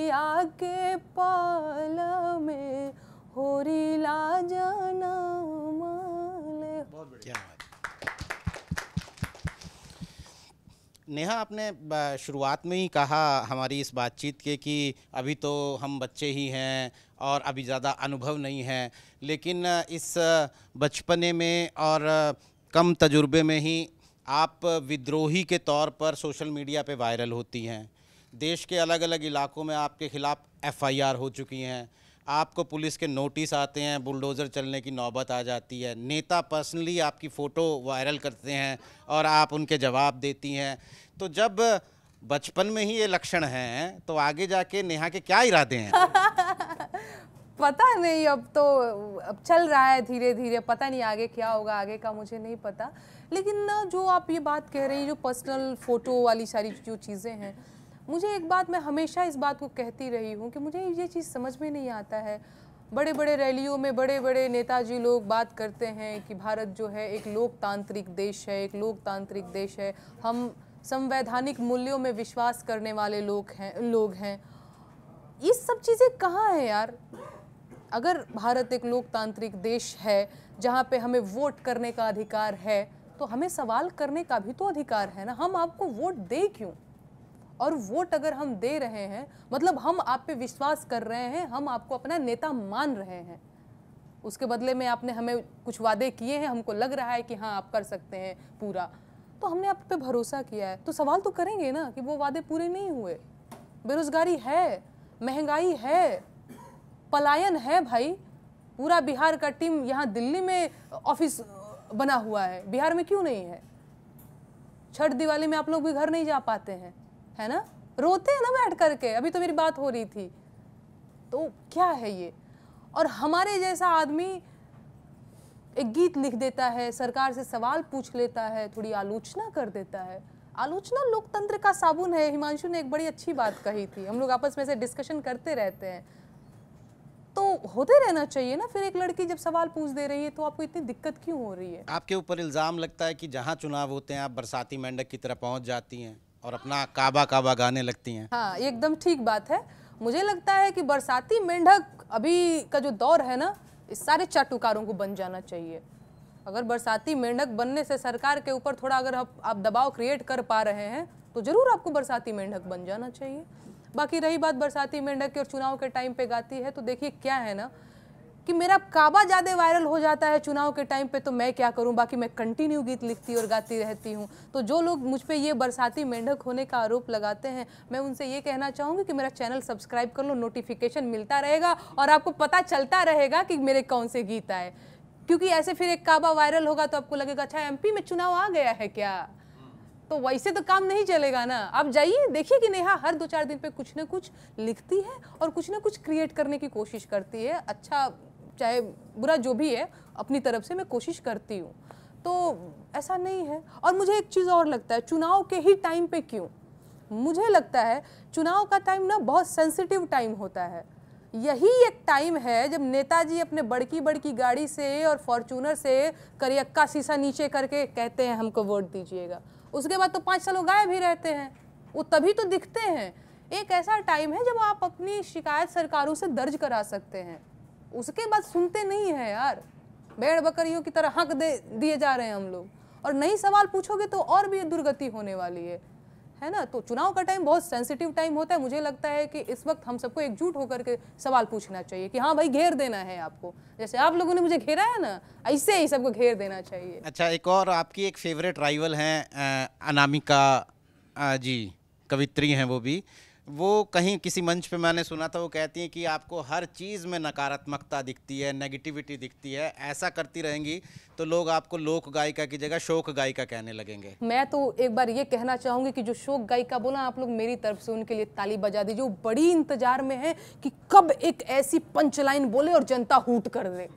मैया के पाल में हो रिला जाना नेहा आपने शुरुआत में ही कहा हमारी इस बातचीत के कि अभी तो हम बच्चे ही हैं और अभी ज़्यादा अनुभव नहीं है लेकिन इस बचपने में और कम तजुर्बे में ही आप विद्रोही के तौर पर सोशल मीडिया पे वायरल होती हैं देश के अलग अलग इलाकों में आपके ख़िलाफ़ एफआईआर हो चुकी हैं आपको पुलिस के नोटिस आते हैं बुलडोज़र चलने की नौबत आ जाती है नेता पर्सनली आपकी फ़ोटो वायरल करते हैं और आप उनके जवाब देती हैं तो जब बचपन में ही ये लक्षण हैं तो आगे जाके नेहा के क्या इरादे हैं पता नहीं अब तो अब चल रहा है धीरे धीरे पता नहीं आगे क्या होगा आगे का मुझे नहीं पता लेकिन ना जो आप ये बात कह रही हैं जो पर्सनल फ़ोटो वाली सारी जो चीज़ें हैं मुझे एक बात मैं हमेशा इस बात को कहती रही हूँ कि मुझे ये चीज़ समझ में नहीं आता है बड़े बड़े रैलियों में बड़े बड़े नेताजी लोग बात करते हैं कि भारत जो है एक लोकतांत्रिक देश है एक लोकतांत्रिक देश है हम संवैधानिक मूल्यों में विश्वास करने वाले लोग हैं लोग हैं ये सब चीज़ें कहाँ हैं यार अगर भारत एक लोकतांत्रिक देश है जहाँ पे हमें वोट करने का अधिकार है तो हमें सवाल करने का भी तो अधिकार है ना हम आपको वोट दें क्यों और वोट अगर हम दे रहे हैं मतलब हम आप पे विश्वास कर रहे हैं हम आपको अपना नेता मान रहे हैं उसके बदले में आपने हमें कुछ वादे किए हैं हमको लग रहा है कि हाँ आप कर सकते हैं पूरा तो हमने आप पे भरोसा किया है तो सवाल तो करेंगे ना कि वो वादे पूरे नहीं हुए बेरोजगारी है महंगाई है पलायन है भाई पूरा बिहार का टीम यहाँ दिल्ली में ऑफिस बना हुआ है बिहार में क्यों नहीं है छठ दिवाली में आप लोग भी घर नहीं जा पाते हैं है ना रोते हैं ना बैठ करके अभी तो मेरी बात हो रही थी तो क्या है ये और हमारे जैसा आदमी एक गीत लिख देता है सरकार से सवाल पूछ लेता है थोड़ी आलोचना कर देता है आलोचना लोकतंत्र का साबुन है हिमांशु ने एक बड़ी अच्छी बात कही थी हम लोग आपस में से डिस्कशन करते रहते हैं तो होते रहना चाहिए ना फिर एक लड़की जब सवाल पूछ दे रही है तो आपको इतनी दिक्कत क्यों हो रही है आपके ऊपर इल्ज़ाम लगता है कि जहाँ चुनाव होते हैं आप बरसाती मेंढक की तरह पहुंच जाती हैं और अपना काबा काबा गाने लगती हैं हाँ एकदम ठीक बात है मुझे लगता है कि बरसाती मेंढक अभी का जो दौर है ना इस सारे चाटुकारों को बन जाना चाहिए अगर बरसाती मेंढक बनने से सरकार के ऊपर थोड़ा अगर आप दबाव क्रिएट कर पा रहे हैं तो ज़रूर आपको बरसाती मेंढक बन जाना चाहिए बाकी रही बात बरसाती मेंढक के और चुनाव के टाइम पे गाती है तो देखिए क्या है ना कि मेरा काबा ज़्यादा वायरल हो जाता है चुनाव के टाइम पे तो मैं क्या करूं बाकी मैं कंटिन्यू गीत लिखती और गाती रहती हूं तो जो लोग मुझ पे ये बरसाती मेंढक होने का आरोप लगाते हैं मैं उनसे ये कहना चाहूंगी कि मेरा चैनल सब्सक्राइब कर लो नोटिफिकेशन मिलता रहेगा और आपको पता चलता रहेगा कि मेरे कौन से गीत आए क्योंकि ऐसे फिर एक काबा वायरल होगा तो आपको लगेगा अच्छा एमपी में चुनाव आ गया है क्या तो वैसे तो काम नहीं चलेगा ना आप जाइए देखिए कि नेहा हर दो चार दिन पे कुछ ना कुछ लिखती है और कुछ ना कुछ क्रिएट करने की कोशिश करती है अच्छा चाहे बुरा जो भी है अपनी तरफ से मैं कोशिश करती हूँ तो ऐसा नहीं है और मुझे एक चीज़ और लगता है चुनाव के ही टाइम पे क्यों मुझे लगता है चुनाव का टाइम ना बहुत सेंसिटिव टाइम होता है यही एक टाइम है जब नेताजी अपने बड़की बड़की गाड़ी से और फॉर्चूनर से करियक्का शीशा नीचे करके कहते हैं हमको वोट दीजिएगा उसके बाद तो पाँच साल वो गायब ही रहते हैं वो तभी तो दिखते हैं एक ऐसा टाइम है जब आप अपनी शिकायत सरकारों से दर्ज करा सकते हैं उसके बाद सुनते नहीं है यार भेड़ बकरियों की तरह हक दे दिए जा रहे हैं हम लोग और नई सवाल पूछोगे तो और भी दुर्गति होने वाली है है ना तो चुनाव का टाइम बहुत सेंसिटिव टाइम होता है मुझे लगता है कि इस वक्त हम सबको एकजुट होकर के सवाल पूछना चाहिए कि हाँ भाई घेर देना है आपको जैसे आप लोगों ने मुझे घेरा है ना ऐसे ही सबको घेर देना चाहिए अच्छा एक और आपकी एक फेवरेट राइवल हैं अनामिका जी कवित्री हैं वो भी वो कहीं किसी मंच पे मैंने सुना था वो कहती हैं कि आपको हर चीज़ में नकारात्मकता दिखती है नेगेटिविटी दिखती है ऐसा करती रहेंगी तो लोग आपको लोक गायिका की जगह शोक गायिका कहने लगेंगे मैं तो एक बार ये कहना चाहूँगी कि जो शोक गायिका बोला आप लोग मेरी तरफ से उनके लिए ताली बजा दीजिए वो बड़ी इंतजार में है कि कब एक ऐसी पंचलाइन बोले और जनता हूट कर दे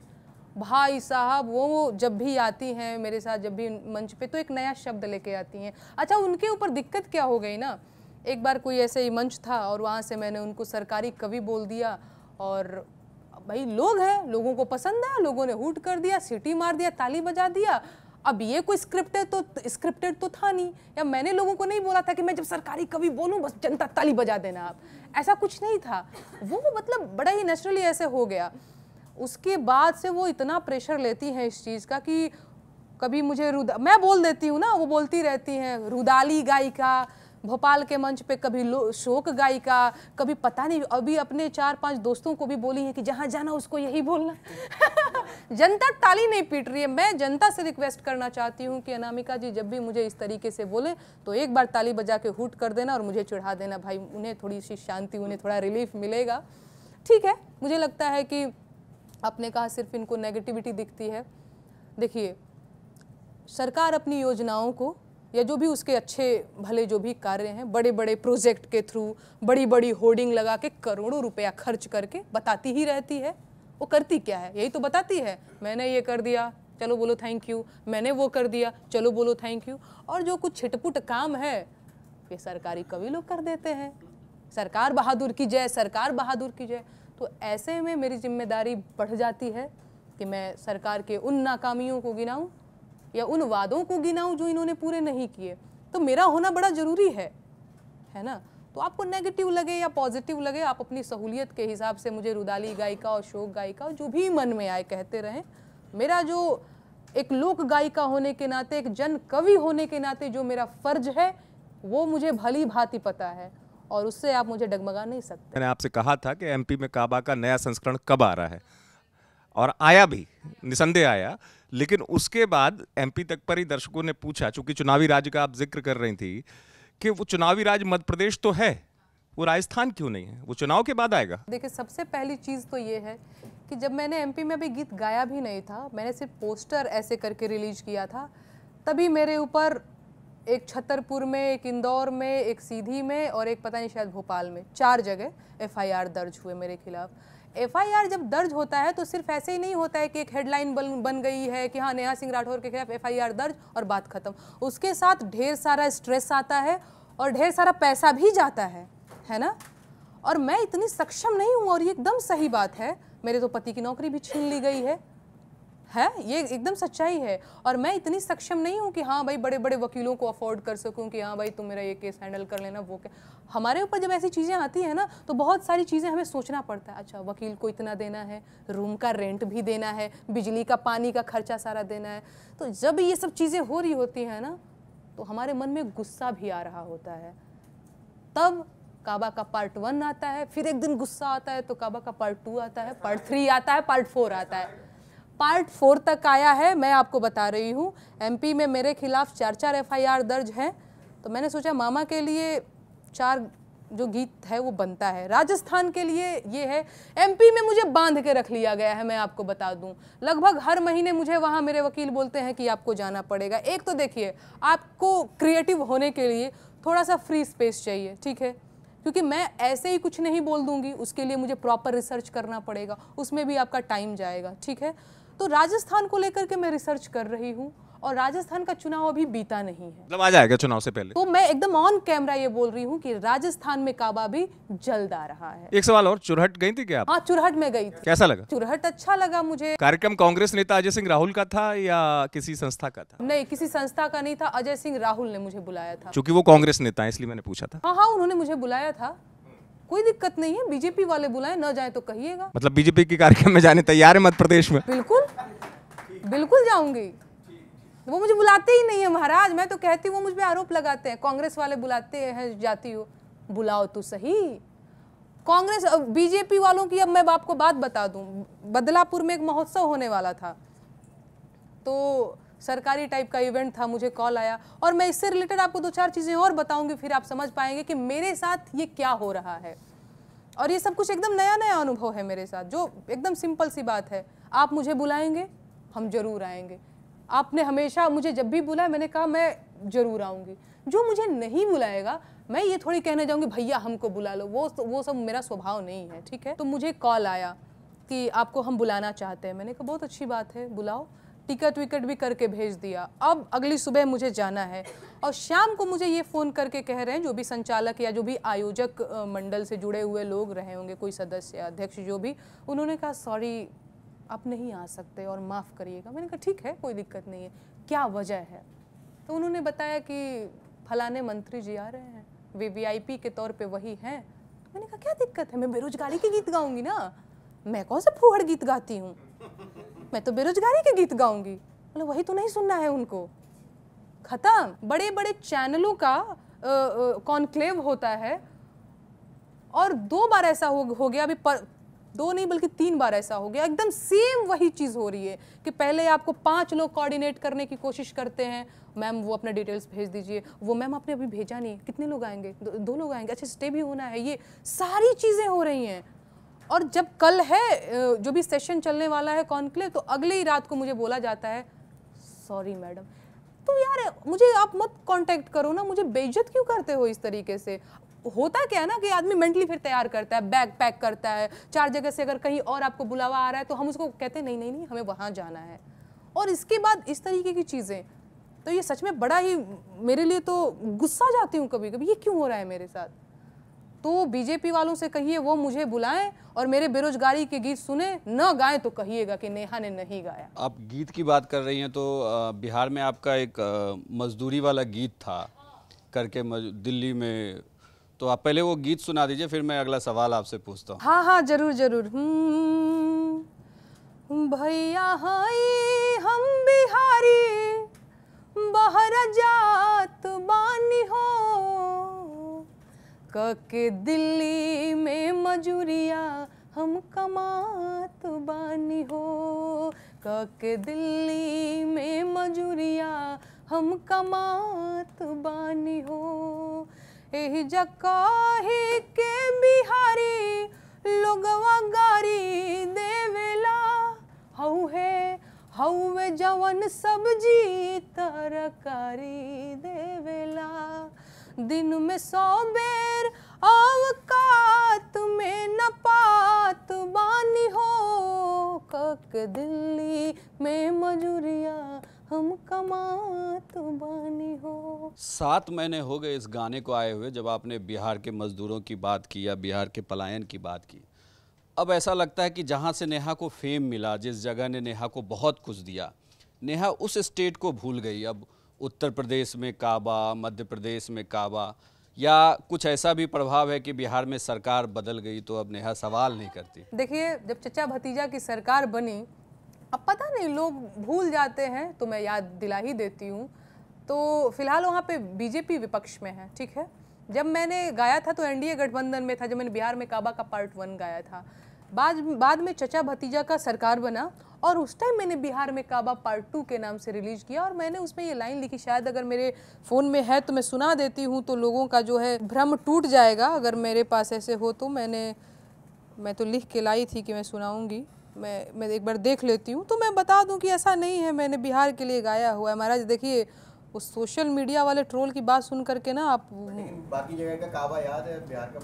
भाई साहब वो जब भी आती हैं मेरे साथ जब भी मंच पे तो एक नया शब्द लेके आती हैं अच्छा उनके ऊपर दिक्कत क्या हो गई ना एक बार कोई ऐसे ही मंच था और वहाँ से मैंने उनको सरकारी कवि बोल दिया और भाई लोग हैं लोगों को पसंद है लोगों ने हूट कर दिया सीटी मार दिया ताली बजा दिया अब ये कोई स्क्रिप्टेड तो स्क्रिप्टेड तो था नहीं या मैंने लोगों को नहीं बोला था कि मैं जब सरकारी कवि बोलूँ बस जनता ताली बजा देना आप ऐसा कुछ नहीं था वो मतलब बड़ा ही नेचुरली ऐसे हो गया उसके बाद से वो इतना प्रेशर लेती हैं इस चीज़ का कि कभी मुझे रुदा मैं बोल देती हूँ ना वो बोलती रहती हैं रुदाली गायिका भोपाल के मंच पे कभी शोक गायिका कभी पता नहीं अभी अपने चार पांच दोस्तों को भी बोली है कि जहाँ जाना उसको यही बोलना जनता ताली नहीं पीट रही है मैं जनता से रिक्वेस्ट करना चाहती हूँ कि अनामिका जी जब भी मुझे इस तरीके से बोले तो एक बार ताली बजा के हुट कर देना और मुझे चढ़ा देना भाई उन्हें थोड़ी सी शांति उन्हें थोड़ा रिलीफ मिलेगा ठीक है मुझे लगता है कि आपने कहा सिर्फ इनको नेगेटिविटी दिखती है देखिए सरकार अपनी योजनाओं को या जो भी उसके अच्छे भले जो भी कार्य हैं बड़े बड़े प्रोजेक्ट के थ्रू बड़ी बड़ी होर्डिंग लगा के करोड़ों रुपया खर्च करके बताती ही रहती है वो करती क्या है यही तो बताती है मैंने ये कर दिया चलो बोलो थैंक यू मैंने वो कर दिया चलो बोलो थैंक यू और जो कुछ छिटपुट काम है ये सरकारी कवि लोग कर देते हैं सरकार बहादुर की जय सरकार बहादुर की जय तो ऐसे में मेरी जिम्मेदारी बढ़ जाती है कि मैं सरकार के उन नाकामियों को गिनाऊँ या उन वादों को गिनाऊं जो इन्होंने पूरे नहीं किए तो मेरा होना बड़ा ज़रूरी है है ना तो आपको नेगेटिव लगे या पॉजिटिव लगे आप अपनी सहूलियत के हिसाब से मुझे रुदाली गायिका और शोक गायिका जो भी मन में आए कहते रहें मेरा जो एक लोक गायिका होने के नाते एक जन कवि होने के नाते जो मेरा फर्ज है वो मुझे भली भांति पता है और उससे आप मुझे डगमगा नहीं सकते मैंने आपसे कहा था कि एमपी में काबा का नया संस्करण कब आ रहा है और आया भी निसंदेह आया लेकिन उसके बाद एमपी तक पर ही दर्शकों ने पूछा चूंकि चुनावी राज्य का आप जिक्र कर रही थी कि वो चुनावी राज्य मध्य प्रदेश तो है वो राजस्थान क्यों नहीं है वो चुनाव के बाद आएगा देखिए सबसे पहली चीज़ तो ये है कि जब मैंने एमपी में अभी गीत गाया भी नहीं था मैंने सिर्फ पोस्टर ऐसे करके रिलीज किया था तभी मेरे ऊपर एक छतरपुर में एक इंदौर में एक सीधी में और एक पता नहीं शायद भोपाल में चार जगह एफआईआर दर्ज हुए मेरे खिलाफ़ एफआईआर जब दर्ज होता है तो सिर्फ ऐसे ही नहीं होता है कि एक हेडलाइन बन बन गई है कि हाँ नेहा सिंह राठौर के खिलाफ एफआईआर दर्ज और बात खत्म उसके साथ ढेर सारा स्ट्रेस आता है और ढेर सारा पैसा भी जाता है है ना और मैं इतनी सक्षम नहीं हूँ और ये एकदम सही बात है मेरे तो पति की नौकरी भी छीन ली गई है है ये एकदम सच्चाई है और मैं इतनी सक्षम नहीं हूँ कि हाँ भाई बड़े बड़े वकीलों को अफोर्ड कर सकूँ कि हाँ भाई तुम मेरा ये केस हैंडल कर लेना वो क्या हमारे ऊपर जब ऐसी चीज़ें आती है ना तो बहुत सारी चीज़ें हमें सोचना पड़ता है अच्छा वकील को इतना देना है रूम का रेंट भी देना है बिजली का पानी का खर्चा सारा देना है तो जब ये सब चीज़ें हो रही होती हैं ना तो हमारे मन में गुस्सा भी आ रहा होता है तब काबा का पार्ट वन आता है फिर एक दिन गुस्सा आता है तो काबा का पार्ट टू आता है पार्ट थ्री आता है पार्ट फोर आता है पार्ट फोर तक आया है मैं आपको बता रही हूँ एमपी में मेरे खिलाफ चार चार एफआईआर दर्ज हैं तो मैंने सोचा मामा के लिए चार जो गीत है वो बनता है राजस्थान के लिए ये है एमपी में मुझे बांध के रख लिया गया है मैं आपको बता दूं लगभग हर महीने मुझे वहाँ मेरे वकील बोलते हैं कि आपको जाना पड़ेगा एक तो देखिए आपको क्रिएटिव होने के लिए थोड़ा सा फ्री स्पेस चाहिए ठीक है क्योंकि मैं ऐसे ही कुछ नहीं बोल दूंगी उसके लिए मुझे प्रॉपर रिसर्च करना पड़ेगा उसमें भी आपका टाइम जाएगा ठीक है तो राजस्थान को लेकर के मैं रिसर्च कर रही हूँ और राजस्थान का चुनाव अभी बीता नहीं है मतलब आ जाएगा चुनाव से पहले तो मैं एकदम ऑन कैमरा ये बोल रही हूँ कि राजस्थान में काबा भी जल्द आ रहा है एक सवाल और चुरहट गई थी क्या आप? हाँ चुरहट में गई थी कैसा लगा चुरहट अच्छा लगा मुझे कार्यक्रम कांग्रेस नेता अजय सिंह राहुल का था या किसी संस्था का था नहीं किसी संस्था का नहीं था अजय सिंह राहुल ने मुझे बुलाया था चूँकि वो कांग्रेस नेता है इसलिए मैंने पूछा था हाँ हाँ उन्होंने मुझे बुलाया था कोई दिक्कत नहीं है बीजेपी वाले बुलाए न जाए तो कहिएगा मतलब बीजेपी के कार्यक्रम में जाने तैयार है मध्य प्रदेश में बिल्कुल बिल्कुल जाऊंगी तो वो मुझे बुलाते ही नहीं है महाराज मैं तो कहती हूँ वो मुझ पर आरोप लगाते हैं कांग्रेस वाले बुलाते हैं जाती हो बुलाओ तो सही कांग्रेस बीजेपी वालों की अब मैं आपको बात बता दूं बदलापुर में एक महोत्सव होने वाला था तो सरकारी टाइप का इवेंट था मुझे कॉल आया और मैं इससे रिलेटेड आपको दो चार चीज़ें और बताऊंगी फिर आप समझ पाएंगे कि मेरे साथ ये क्या हो रहा है और ये सब कुछ एकदम नया नया अनुभव है मेरे साथ जो एकदम सिंपल सी बात है आप मुझे बुलाएंगे हम ज़रूर आएंगे आपने हमेशा मुझे जब भी बुलाया मैंने कहा मैं ज़रूर आऊँगी जो मुझे नहीं बुलाएगा मैं ये थोड़ी कहने जाऊँगी भैया हमको बुला लो वो वो सब मेरा स्वभाव नहीं है ठीक है तो मुझे कॉल आया कि आपको हम बुलाना चाहते हैं मैंने कहा बहुत अच्छी बात है बुलाओ टिकट विकट भी करके भेज दिया अब अगली सुबह मुझे जाना है और शाम को मुझे ये फ़ोन करके कह रहे हैं जो भी संचालक या जो भी आयोजक मंडल से जुड़े हुए लोग रहे होंगे कोई सदस्य अध्यक्ष जो भी उन्होंने कहा सॉरी आप नहीं आ सकते और माफ़ करिएगा मैंने कहा ठीक है कोई दिक्कत नहीं है क्या वजह है तो उन्होंने बताया कि फलाने मंत्री जी आ रहे हैं वे वी के तौर पर वही हैं तो मैंने कहा क्या दिक्कत है मैं बेरोजगारी के गीत गाऊंगी ना मैं कौन सा फूहड़ गीत गाती हूँ मैं तो बेरोजगारी के गीत गाऊंगी बोले वही तो नहीं सुनना है उनको ख़त्म बड़े बड़े चैनलों का कॉन्क्लेव होता है और दो बार ऐसा हो, हो गया अभी दो नहीं बल्कि तीन बार ऐसा हो गया एकदम सेम वही चीज़ हो रही है कि पहले आपको पांच लोग कोऑर्डिनेट करने की कोशिश करते हैं मैम वो अपना डिटेल्स भेज दीजिए वो मैम आपने अभी भेजा नहीं कितने लोग आएंगे दो, दो लोग आएंगे अच्छा स्टे भी होना है ये सारी चीज़ें हो रही हैं और जब कल है जो भी सेशन चलने वाला है कॉन्क्लेव तो अगले ही रात को मुझे बोला जाता है सॉरी मैडम तो यार मुझे आप मत कांटेक्ट करो ना मुझे बेइज्जत क्यों करते हो इस तरीके से होता क्या है ना कि आदमी मेंटली फिर तैयार करता है बैग पैक करता है चार जगह से अगर कहीं और आपको बुलावा आ रहा है तो हम उसको कहते हैं नहीं नहीं नहीं हमें वहाँ जाना है और इसके बाद इस तरीके की चीज़ें तो ये सच में बड़ा ही मेरे लिए तो गुस्सा जाती हूँ कभी कभी ये क्यों हो रहा है मेरे साथ तो बीजेपी वालों से कहिए वो मुझे बुलाएं और मेरे बेरोजगारी के गीत सुने न गाएं तो कहिएगा कि नेहा ने नहीं गाया आप गीत की बात कर रही हैं तो बिहार में आपका एक मजदूरी वाला गीत था करके दिल्ली में तो आप पहले वो गीत सुना दीजिए फिर मैं अगला सवाल आपसे पूछता हूँ हाँ हाँ जरूर जरूर हम्म, हम्म, भैया हाई हम बिहारी बाहर जात बानी हो कके दिल्ली में मजूरिया हम कमात बानी हो कके दिल्ली में मजूरिया हम कमात बानी हो एही जकाही के बिहारी लोगवा गारी देवेला हौहे हौवे जवन सब्जी तरकारी देवेला दिन में सौ बेर अवकात में न पात बानी हो कक दिल्ली में मजूरिया हम कमा तो बानी हो सात महीने हो गए इस गाने को आए हुए जब आपने बिहार के मजदूरों की बात की या बिहार के पलायन की बात की अब ऐसा लगता है कि जहाँ से नेहा को फेम मिला जिस जगह ने नेहा को बहुत कुछ दिया नेहा उस स्टेट को भूल गई अब उत्तर प्रदेश में काबा मध्य प्रदेश में काबा या कुछ ऐसा भी प्रभाव है कि बिहार में सरकार बदल गई तो अब नेहा सवाल नहीं करती देखिए जब चचा भतीजा की सरकार बनी अब पता नहीं लोग भूल जाते हैं तो मैं याद दिला ही देती हूँ तो फिलहाल वहाँ पे बीजेपी विपक्ष में है ठीक है जब मैंने गाया था तो एनडीए गठबंधन में था जब मैंने बिहार में काबा का पार्ट वन गाया था बाद बाद में चचा भतीजा का सरकार बना और उस टाइम मैंने बिहार में काबा पार्ट टू के नाम से रिलीज किया और मैंने उसमें ये लाइन लिखी शायद अगर मेरे फ़ोन में है तो मैं सुना देती हूँ तो लोगों का जो है भ्रम टूट जाएगा अगर मेरे पास ऐसे हो तो मैंने मैं तो लिख के लाई थी कि मैं सुनाऊँगी मैं मैं एक बार देख लेती हूँ तो मैं बता दूँ कि ऐसा नहीं है मैंने बिहार के लिए गाया हुआ है महाराज देखिए उस सोशल मीडिया वाले ट्रोल की बात सुन करके ना आप बाकी जगह का कावा याद है बिहार का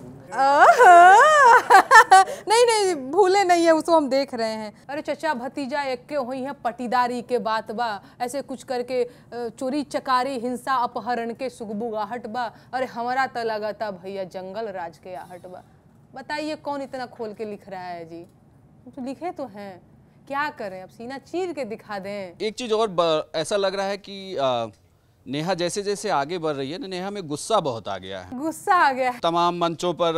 नहीं नहीं भूले नहीं है उसको हम देख रहे हैं अरे चचा भतीजा एक के हुई है पटीदारी के बात बा ऐसे कुछ करके चोरी चकारी हिंसा अपहरण के आहट बा अरे हमारा तो लगा था भैया जंगल राज के आहट बा बताइए कौन इतना खोल के लिख रहा है जी तो लिखे तो हैं क्या करें अब सीना चीर के दिखा दें एक चीज़ और ऐसा लग रहा है कि आ, नेहा जैसे जैसे आगे बढ़ रही है ना नेहा में गुस्सा बहुत आ गया है गुस्सा आ गया है तमाम मंचों पर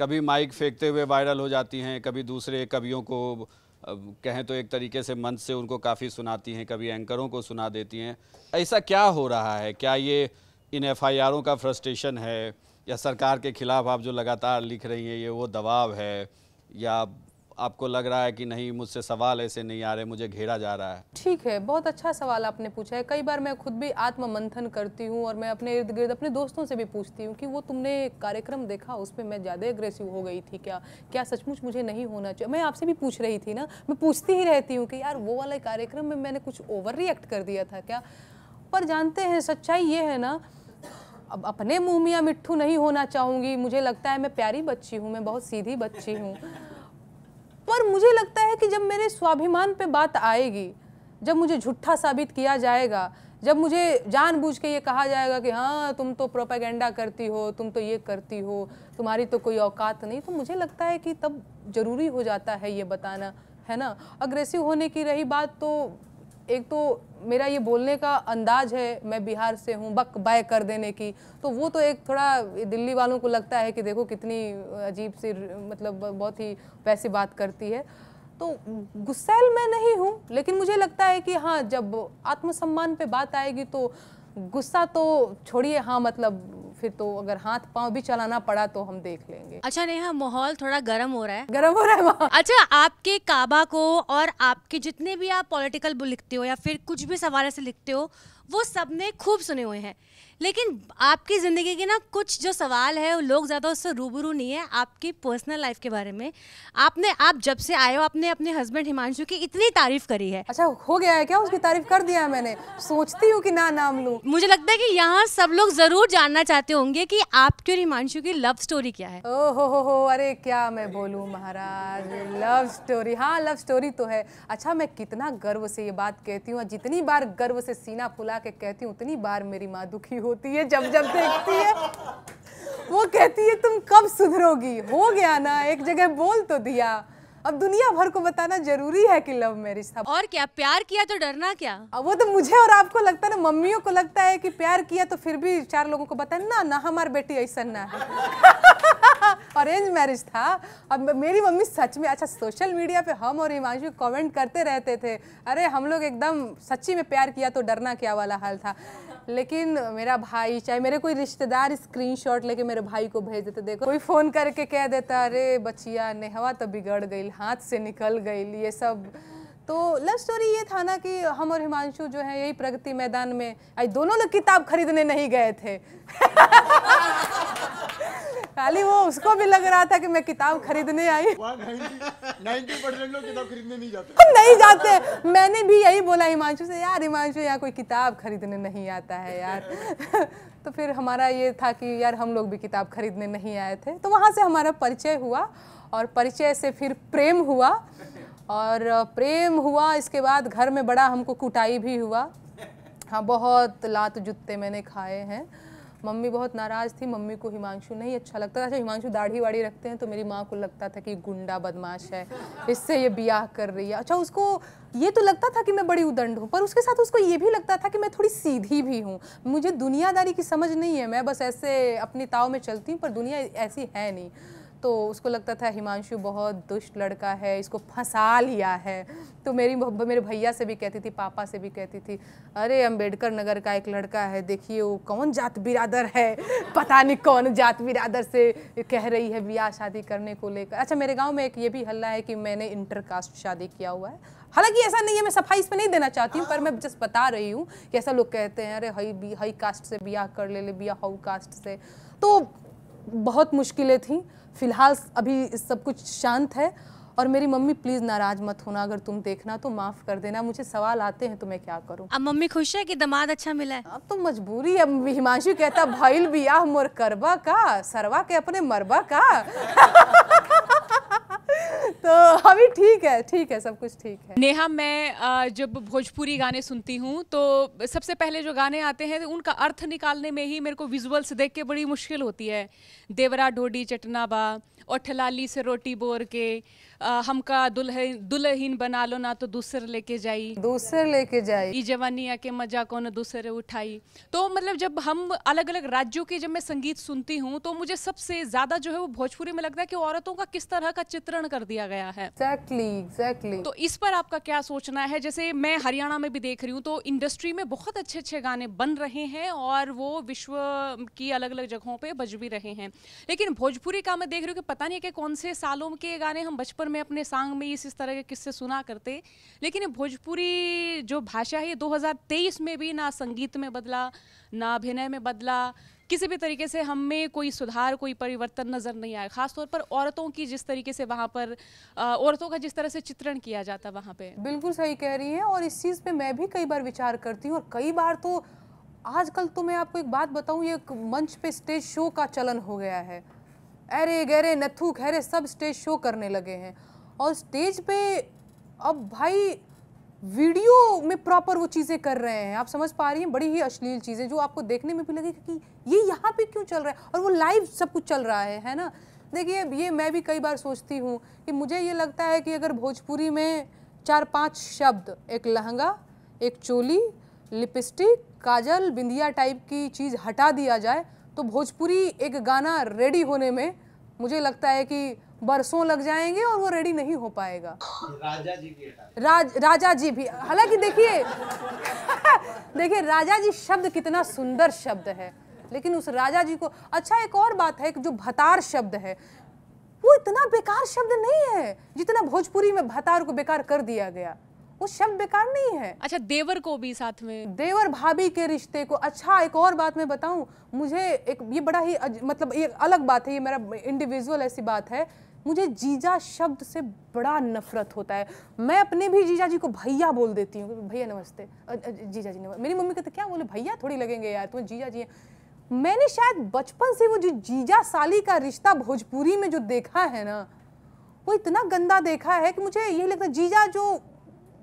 कभी माइक फेंकते हुए वायरल हो जाती हैं कभी दूसरे कवियों को कहें तो एक तरीके से मंच से उनको काफ़ी सुनाती हैं कभी एंकरों को सुना देती हैं ऐसा क्या हो रहा है क्या ये इन एफ का फ्रस्ट्रेशन है या सरकार के खिलाफ आप जो लगातार लिख रही हैं ये वो दबाव है या आपको लग रहा है कि नहीं मुझसे सवाल ऐसे नहीं आ रहे मुझे घेरा जा रहा है ठीक है बहुत अच्छा सवाल आपने पूछा है कई बार मैं खुद भी आत्म मंथन करती हूँ और मैं अपने इर्द गिर्द अपने दोस्तों से भी पूछती हूँ कि वो तुमने कार्यक्रम देखा उसमें मैं ज़्यादा एग्रेसिव हो गई थी क्या क्या सचमुच मुझे नहीं होना चाहिए मैं आपसे भी पूछ रही थी ना मैं पूछती ही रहती हूँ कि यार वो वाले कार्यक्रम में मैंने कुछ ओवर रिएक्ट कर दिया था क्या पर जानते हैं सच्चाई ये है ना अब अपने मुँह मियाँ मिट्ठू नहीं होना चाहूँगी मुझे लगता है मैं प्यारी बच्ची हूँ मैं बहुत सीधी बच्ची हूँ मुझे लगता है कि जब मेरे स्वाभिमान पे बात आएगी जब मुझे झूठा साबित किया जाएगा जब मुझे जानबूझ के ये कहा जाएगा कि हाँ तुम तो प्रोपेगेंडा करती हो तुम तो ये करती हो तुम्हारी तो कोई औकात नहीं तो मुझे लगता है कि तब ज़रूरी हो जाता है ये बताना है ना अग्रेसिव होने की रही बात तो एक तो मेरा ये बोलने का अंदाज है मैं बिहार से हूँ बक बाय कर देने की तो वो तो एक थोड़ा दिल्ली वालों को लगता है कि देखो कितनी अजीब सी मतलब बहुत ही वैसी बात करती है तो गुस्सेल मैं नहीं हूँ लेकिन मुझे लगता है कि हाँ जब आत्मसम्मान पे बात आएगी तो गुस्सा तो छोड़िए हाँ मतलब फिर तो अगर हाथ पाँव भी चलाना पड़ा तो हम देख लेंगे अच्छा नेहा माहौल थोड़ा गर्म हो रहा है गर्म हो रहा है वहाँ अच्छा आपके काबा को और आपके जितने भी आप पॉलिटिकल लिखते हो या फिर कुछ भी सवाल ऐसे लिखते हो वो सबने खूब सुने हुए हैं लेकिन आपकी ज़िंदगी के ना कुछ जो सवाल है वो लोग ज़्यादा उससे रूबरू नहीं है आपकी पर्सनल लाइफ के बारे में आपने आप जब से आए हो आपने अपने हस्बैंड हिमांशु की इतनी तारीफ करी है अच्छा हो गया है क्या उसकी तारीफ कर दिया मैंने सोचती हूँ कि ना नाम लूँ मुझे लगता है कि यहाँ सब लोग ज़रूर जानना चाहते होंगे कि आपके और हिमांशु की लव स्टोरी क्या है ओहो हो हो अरे क्या मैं बोलूँ महाराज लव स्टोरी हाँ लव स्टोरी तो है अच्छा मैं कितना गर्व से ये बात कहती हूँ जितनी बार गर्व से सीना फुला के कहती हूँ उतनी बार मेरी माँ दुखी हो होती है जब जब देखती है वो कहती है तुम कब सुधरोगी हो गया ना एक जगह बोल तो दिया अब दुनिया भर को बताना जरूरी है कि लव मैरिज था और क्या प्यार किया तो डरना क्या अब वो तो मुझे और आपको लगता है ना मम्मियों को लगता है कि प्यार किया तो फिर भी चार लोगों को बताया ना ना हमार बेटी ऐसा ना है अरेंज मैरिज था अब मेरी मम्मी सच में अच्छा सोशल मीडिया पे हम और हिमांशु कमेंट करते रहते थे अरे हम लोग एकदम सच्ची में प्यार किया तो डरना क्या वाला हाल था लेकिन मेरा भाई चाहे मेरे कोई रिश्तेदार स्क्रीनशॉट लेके मेरे भाई को भेज देते देखो कोई फ़ोन करके कह देता अरे बचिया नेहवा तो बिगड़ गई हाथ से निकल गई ये सब तो लव स्टोरी ये था ना कि हम और हिमांशु जो है यही प्रगति मैदान में आई दोनों लोग किताब खरीदने नहीं गए थे खाली वो उसको भी लग रहा था कि मैं किताब खरीदने आई लोग किताब खरीदने नहीं जाते नहीं जाते मैंने भी यही बोला हिमांशु से यार हिमांशु यहाँ कोई किताब खरीदने नहीं आता है यार तो फिर हमारा ये था कि यार हम लोग भी किताब खरीदने नहीं आए थे तो वहाँ से हमारा परिचय हुआ और परिचय से फिर प्रेम हुआ और प्रेम हुआ इसके बाद घर में बड़ा हमको कुटाई भी हुआ हाँ बहुत लात जुत्ते मैंने खाए हैं मम्मी बहुत नाराज़ थी मम्मी को हिमांशु नहीं अच्छा लगता था अच्छा हिमांशु दाढ़ी वाड़ी रखते हैं तो मेरी माँ को लगता था कि गुंडा बदमाश है इससे ये ब्याह कर रही है अच्छा उसको ये तो लगता था कि मैं बड़ी उदंड हूँ पर उसके साथ उसको ये भी लगता था कि मैं थोड़ी सीधी भी हूँ मुझे दुनियादारी की समझ नहीं है मैं बस ऐसे अपने ताव में चलती हूँ पर दुनिया ऐसी है नहीं तो उसको लगता था हिमांशु बहुत दुष्ट लड़का है इसको फंसा लिया है तो मेरी मेरे भैया से भी कहती थी पापा से भी कहती थी अरे अम्बेडकर नगर का एक लड़का है देखिए वो कौन जात बिरादर है पता नहीं कौन जात बिरादर से कह रही है ब्याह शादी करने को लेकर अच्छा मेरे गाँव में एक ये भी हल्ला है कि मैंने इंटर कास्ट शादी किया हुआ है हालांकि ऐसा नहीं है मैं सफाई इसमें नहीं देना चाहती हूँ पर मैं जस्ट बता रही हूँ कि ऐसा लोग कहते हैं अरे हई बी हई कास्ट से ब्याह कर ले ले ब्याह हाउ कास्ट से तो बहुत मुश्किलें थी फ़िलहाल अभी सब कुछ शांत है और मेरी मम्मी प्लीज़ नाराज मत होना अगर तुम देखना तो माफ़ कर देना मुझे सवाल आते हैं तो मैं क्या करूं अब मम्मी खुश है कि दामाद अच्छा मिला है अब तो मजबूरी है हिमांशु कहता भी आह मोर करबा का सरवा के अपने मरबा का तो अभी ठीक है ठीक है सब कुछ ठीक है नेहा मैं जब भोजपुरी गाने सुनती हूँ तो सबसे पहले जो गाने आते हैं उनका अर्थ निकालने में ही मेरे को विजुअल्स देख के बड़ी मुश्किल होती है देवरा ढोडी चटनाबा और ठलाली से रोटी बोर के हमका दुल्हीन बना लो ना तो दूसरे लेके जाई दूसरे लेके जाई ई जवानी आके मजा कौन दूसरे उठाई तो मतलब जब हम अलग अलग राज्यों के जब मैं संगीत सुनती हूँ तो मुझे सबसे ज्यादा जो है वो भोजपुरी में लगता है की औरतों का किस तरह का चित्रण कर दिया गया है एग्जैक्टली एग्जैक्टली तो इस पर आपका क्या सोचना है जैसे मैं हरियाणा में भी देख रही हूँ तो इंडस्ट्री में बहुत अच्छे अच्छे गाने बन रहे हैं और वो विश्व की अलग अलग जगहों पे बज भी रहे हैं लेकिन भोजपुरी का मैं देख रही हूँ कि पता नहीं कि कौन से सालों के गाने हम बचपन में अपने सांग में इस इस तरह के किस्से सुना करते लेकिन भोजपुरी जो भाषा है ये 2023 में भी ना संगीत में बदला ना अभिनय में बदला किसी भी तरीके से हम में कोई सुधार कोई परिवर्तन नज़र नहीं आया खासतौर पर औरतों की जिस तरीके से वहाँ पर औरतों का जिस तरह से चित्रण किया जाता वहाँ पे बिल्कुल सही कह रही हैं और इस चीज़ पे मैं भी कई बार विचार करती हूँ और कई बार तो आजकल तो मैं आपको एक बात बताऊं ये मंच पे स्टेज शो का चलन हो गया है अरे गहरे नथू खैरे सब स्टेज शो करने लगे हैं और स्टेज पे अब भाई वीडियो में प्रॉपर वो चीज़ें कर रहे हैं आप समझ पा रही हैं बड़ी ही अश्लील चीज़ें जो आपको देखने में भी लगेगा कि ये यहाँ पे क्यों चल रहा है और वो लाइव सब कुछ चल रहा है है ना देखिए ये मैं भी कई बार सोचती हूँ कि मुझे ये लगता है कि अगर भोजपुरी में चार पांच शब्द एक लहंगा एक चोली लिपस्टिक काजल बिंदिया टाइप की चीज़ हटा दिया जाए तो भोजपुरी एक गाना रेडी होने में मुझे लगता है कि बरसों लग जाएंगे और वो रेडी नहीं हो पाएगा राजा जी भी राज राजा जी भी हालांकि देखिए देखिए राजा जी शब्द कितना सुंदर शब्द है लेकिन उस राजा जी को अच्छा एक और बात है कि जो भतार शब्द है वो इतना बेकार शब्द नहीं है जितना भोजपुरी में भतार को बेकार कर दिया गया वो शब्द बेकार नहीं है अच्छा देवर को भी साथ में देवर भाभी के रिश्ते को अच्छा एक और बात मैं बताऊं मुझे एक ये बड़ा ही अज, मतलब ये अलग बात है ये मेरा इंडिविजुअल ऐसी बात है मुझे जीजा शब्द से बड़ा नफरत होता है मैं अपने भी जीजा जी को भैया बोल देती हूँ भैया नमस्ते जीजा जी नमस्ते मेरी मम्मी कहते क्या बोले भैया थोड़ी लगेंगे यार तुम्हें जीजा जी मैंने शायद बचपन से वो जो जीजा साली का रिश्ता भोजपुरी में जो देखा है ना वो इतना गंदा देखा है कि मुझे यही लगता है जीजा जो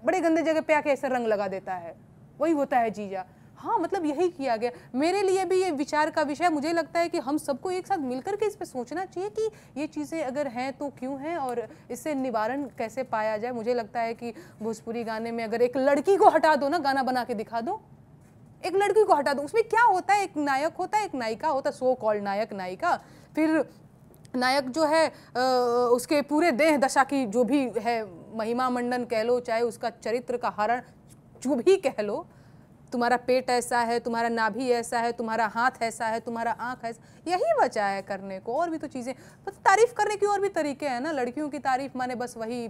बड़े गंदे जगह पे आके ऐसा रंग लगा देता है वही होता है जीजा हाँ मतलब यही किया गया मेरे लिए भी ये विचार का विषय मुझे लगता है कि हम सबको एक साथ मिलकर के इस पर सोचना चाहिए कि ये चीज़ें अगर हैं तो क्यों हैं और इससे निवारण कैसे पाया जाए मुझे लगता है कि भोजपुरी गाने में अगर एक लड़की को हटा दो ना गाना बना के दिखा दो एक लड़की को हटा दो उसमें क्या होता है एक नायक होता है एक नायिका होता है सो कॉल्ड नायक नायिका फिर नायक जो है उसके पूरे देह दशा की जो भी है महिमा मंडन कह लो चाहे उसका चरित्र का हरण जो भी कह लो तुम्हारा पेट ऐसा है तुम्हारा नाभि ऐसा है तुम्हारा हाथ ऐसा है तुम्हारा आँख ऐसा यही बचा है करने को और भी तो चीज़ें तारीफ़ करने की और भी तरीके हैं ना लड़कियों की तारीफ़ माने बस वही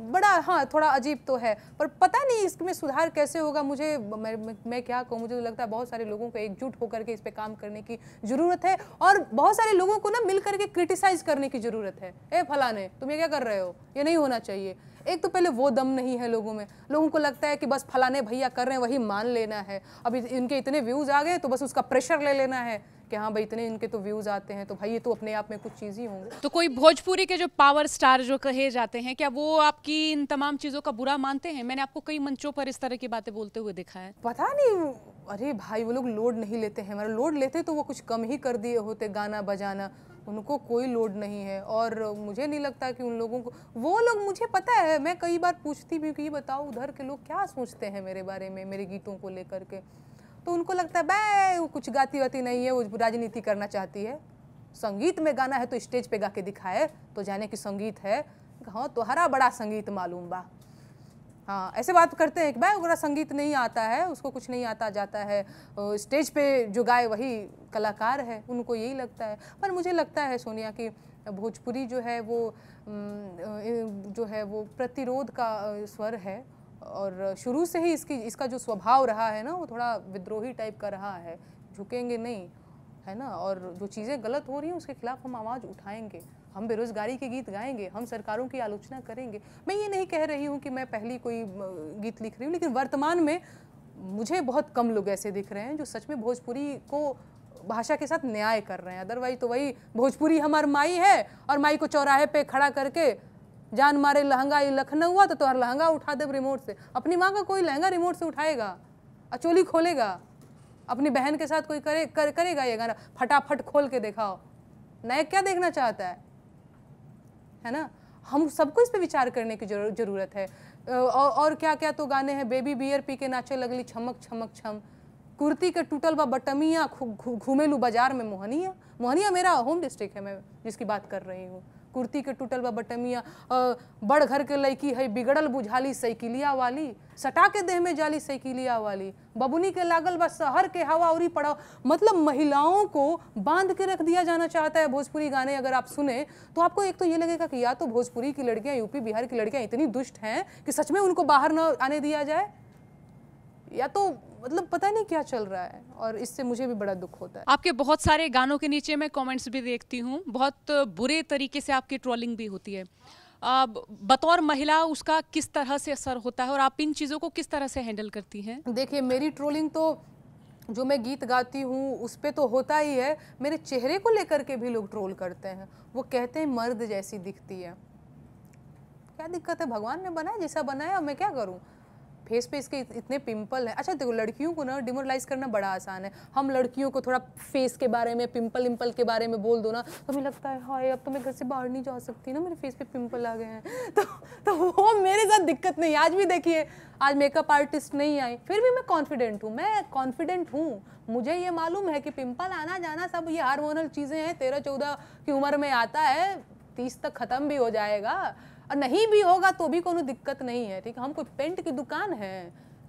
बड़ा हाँ थोड़ा अजीब तो है पर पता नहीं इसमें सुधार कैसे होगा मुझे मैं, मैं क्या कहूँ मुझे तो लगता है बहुत सारे लोगों को एकजुट होकर के इस पर काम करने की ज़रूरत है और बहुत सारे लोगों को ना मिल करके क्रिटिसाइज़ करने की ज़रूरत है ए फलाने तुम ये क्या कर रहे हो ये नहीं होना चाहिए एक तो पहले वो दम नहीं है लोगों में लोगों को लगता है कि बस फलाने भैया कर रहे हैं वही मान लेना है अब इनके इतने व्यूज़ आ गए तो बस उसका प्रेशर ले लेना है कि हाँ भाई इतने इनके तो व्यूज़ आते हैं तो भाई ये तो अपने आप में कुछ चीज़ ही होंगे तो कोई भोजपुरी के जो पावर स्टार जो कहे जाते हैं क्या वो आपकी इन तमाम चीज़ों का बुरा मानते हैं मैंने आपको कई मंचों पर इस तरह की बातें बोलते हुए देखा है पता नहीं अरे भाई वो लोग लोड नहीं लेते हैं हमारा लोड लेते तो वो कुछ कम ही कर दिए होते गाना बजाना उनको कोई लोड नहीं है और मुझे नहीं लगता कि उन लोगों को वो लोग मुझे पता है मैं कई बार पूछती भी कि बताओ उधर के लोग क्या सोचते हैं मेरे बारे में मेरे गीतों को लेकर के तो उनको लगता है बै वो कुछ गाती वाती नहीं है वो राजनीति करना चाहती है संगीत में गाना है तो स्टेज पे गा के दिखाए तो जाने कि संगीत है हाँ तो हरा बड़ा संगीत मालूम बा हाँ ऐसे बात करते हैं कि भाई अगर संगीत नहीं आता है उसको कुछ नहीं आता जाता है स्टेज पे जो गाए वही कलाकार है उनको यही लगता है पर मुझे लगता है सोनिया कि भोजपुरी जो है वो जो है वो प्रतिरोध का स्वर है और शुरू से ही इसकी इसका जो स्वभाव रहा है ना वो थोड़ा विद्रोही टाइप का रहा है झुकेंगे नहीं है ना और जो चीज़ें गलत हो रही हैं उसके खिलाफ हम आवाज़ उठाएंगे हम बेरोजगारी के गीत गाएंगे हम सरकारों की आलोचना करेंगे मैं ये नहीं कह रही हूँ कि मैं पहली कोई गीत लिख रही हूँ लेकिन वर्तमान में मुझे बहुत कम लोग ऐसे दिख रहे हैं जो सच में भोजपुरी को भाषा के साथ न्याय कर रहे हैं अदरवाइज तो वही भोजपुरी हमार माई है और माई को चौराहे पे खड़ा करके जान मारे लहंगा ये लखनऊ हुआ तो तुम्हारा लहंगा उठा दे रिमोट से अपनी माँ का कोई लहंगा रिमोट से उठाएगा अचोली खोलेगा अपनी बहन के साथ कोई करे कर, करेगा ये गाना फटाफट खोल के दिखाओ नायक क्या देखना चाहता है है ना हम सबको इस पे विचार करने की ज़रूरत है और, और क्या क्या तो गाने हैं बेबी बियर पी के नाचे लगली छमक छमक छम कुर्ती के टूटल बा बटमिया घूमेलू बाजार में मोहनिया मोहनिया मेरा होम डिस्ट्रिक्ट है मैं जिसकी बात कर रही हूँ कुर्ती के टूटल बा बटमिया बड़ घर के लड़की है बिगड़ल बुझाली साइकिलिया वाली सटा के देह में जाली साइकिलिया वाली बबुनी के लागल बा शहर के हवा उरी पड़ा मतलब महिलाओं को बांध के रख दिया जाना चाहता है भोजपुरी गाने अगर आप सुने तो आपको एक तो ये लगेगा कि या तो भोजपुरी की लड़कियाँ यूपी बिहार की लड़कियाँ इतनी दुष्ट हैं कि सच में उनको बाहर न आने दिया जाए या तो मतलब पता नहीं क्या चल रहा है और इससे मुझे भी बड़ा दुख होता है आपके बहुत सारे गानों के नीचे मैं कमेंट्स भी देखती हूँ बहुत बुरे तरीके से आपकी ट्रोलिंग भी होती है बतौर महिला उसका किस तरह से असर होता है और आप इन चीज़ों को किस तरह से हैंडल करती हैं देखिए मेरी ट्रोलिंग तो जो मैं गीत गाती हूँ उस पर तो होता ही है मेरे चेहरे को लेकर के भी लोग ट्रोल करते हैं वो कहते हैं मर्द जैसी दिखती है क्या दिक्कत है भगवान ने बनाया जैसा बनाया मैं क्या करूँ फेस पे इसके इतने पिंपल हैं अच्छा देखो लड़कियों को ना डिमोरलाइज करना बड़ा आसान है हम लड़कियों को थोड़ा फेस के बारे में पिंपल विम्पल के बारे में बोल दो ना तो हमें लगता है हाय अब तो मैं घर से बाहर नहीं जा सकती ना मेरे फेस पे पिंपल आ गए हैं तो तो वो मेरे साथ दिक्कत नहीं आज भी देखिए आज मेकअप आर्टिस्ट नहीं आए फिर भी मैं कॉन्फिडेंट हूँ मैं कॉन्फिडेंट हूँ मुझे ये मालूम है कि पिंपल आना जाना सब ये हार्मोनल चीज़ें हैं तेरह चौदह की उम्र में आता है तीस तक ख़त्म भी हो जाएगा और नहीं भी होगा तो भी कोई दिक्कत नहीं है ठीक है हम कोई पेंट की दुकान है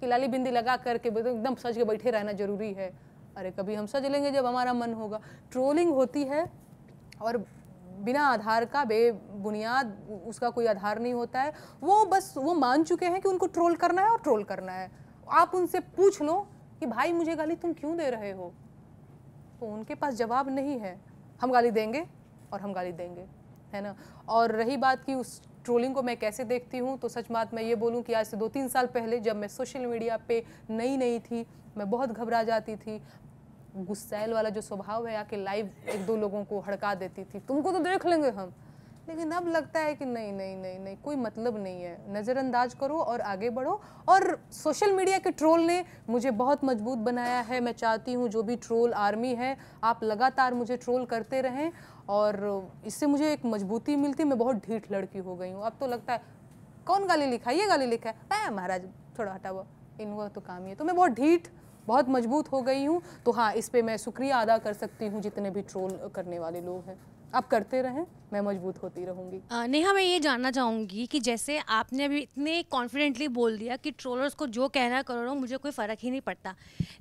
कि लाली बिंदी लगा करके एकदम सज के बैठे रहना जरूरी है अरे कभी हम सज लेंगे जब हमारा मन होगा ट्रोलिंग होती है और बिना आधार का बेबुनियाद उसका कोई आधार नहीं होता है वो बस वो मान चुके हैं कि उनको ट्रोल करना है और ट्रोल करना है आप उनसे पूछ लो कि भाई मुझे गाली तुम क्यों दे रहे हो तो उनके पास जवाब नहीं है हम गाली देंगे और हम गाली देंगे है ना और रही बात कि उस ट्रोलिंग को मैं कैसे देखती हूँ तो सच बात मैं ये बोलूँ कि आज से दो तीन साल पहले जब मैं सोशल मीडिया पे नई नई थी मैं बहुत घबरा जाती थी गुस्सैल वाला जो स्वभाव है आके लाइव एक दो लोगों को हड़का देती थी तुमको तो देख लेंगे हम लेकिन अब लगता है कि नहीं नहीं नहीं नहीं कोई मतलब नहीं है नज़रअंदाज करो और आगे बढ़ो और सोशल मीडिया के ट्रोल ने मुझे बहुत मजबूत बनाया है मैं चाहती हूँ जो भी ट्रोल आर्मी है आप लगातार मुझे ट्रोल करते रहें और इससे मुझे एक मजबूती मिलती मैं बहुत ढीठ लड़की हो गई हूँ अब तो लगता है कौन गाली लिखा ये गाली लिखा है महाराज थोड़ा हुआ इन हुआ तो काम ही है तो मैं बहुत ढीठ बहुत मजबूत हो गई हूँ तो हाँ इस पर मैं शुक्रिया अदा कर सकती हूँ जितने भी ट्रोल करने वाले लोग हैं आप करते रहें मैं मजबूत होती रहूंगी आ, नेहा मैं ये जानना चाहूंगी कि जैसे आपने अभी इतने कॉन्फिडेंटली बोल दिया कि ट्रोलर्स को जो कहना करो मुझे कोई फ़र्क ही नहीं पड़ता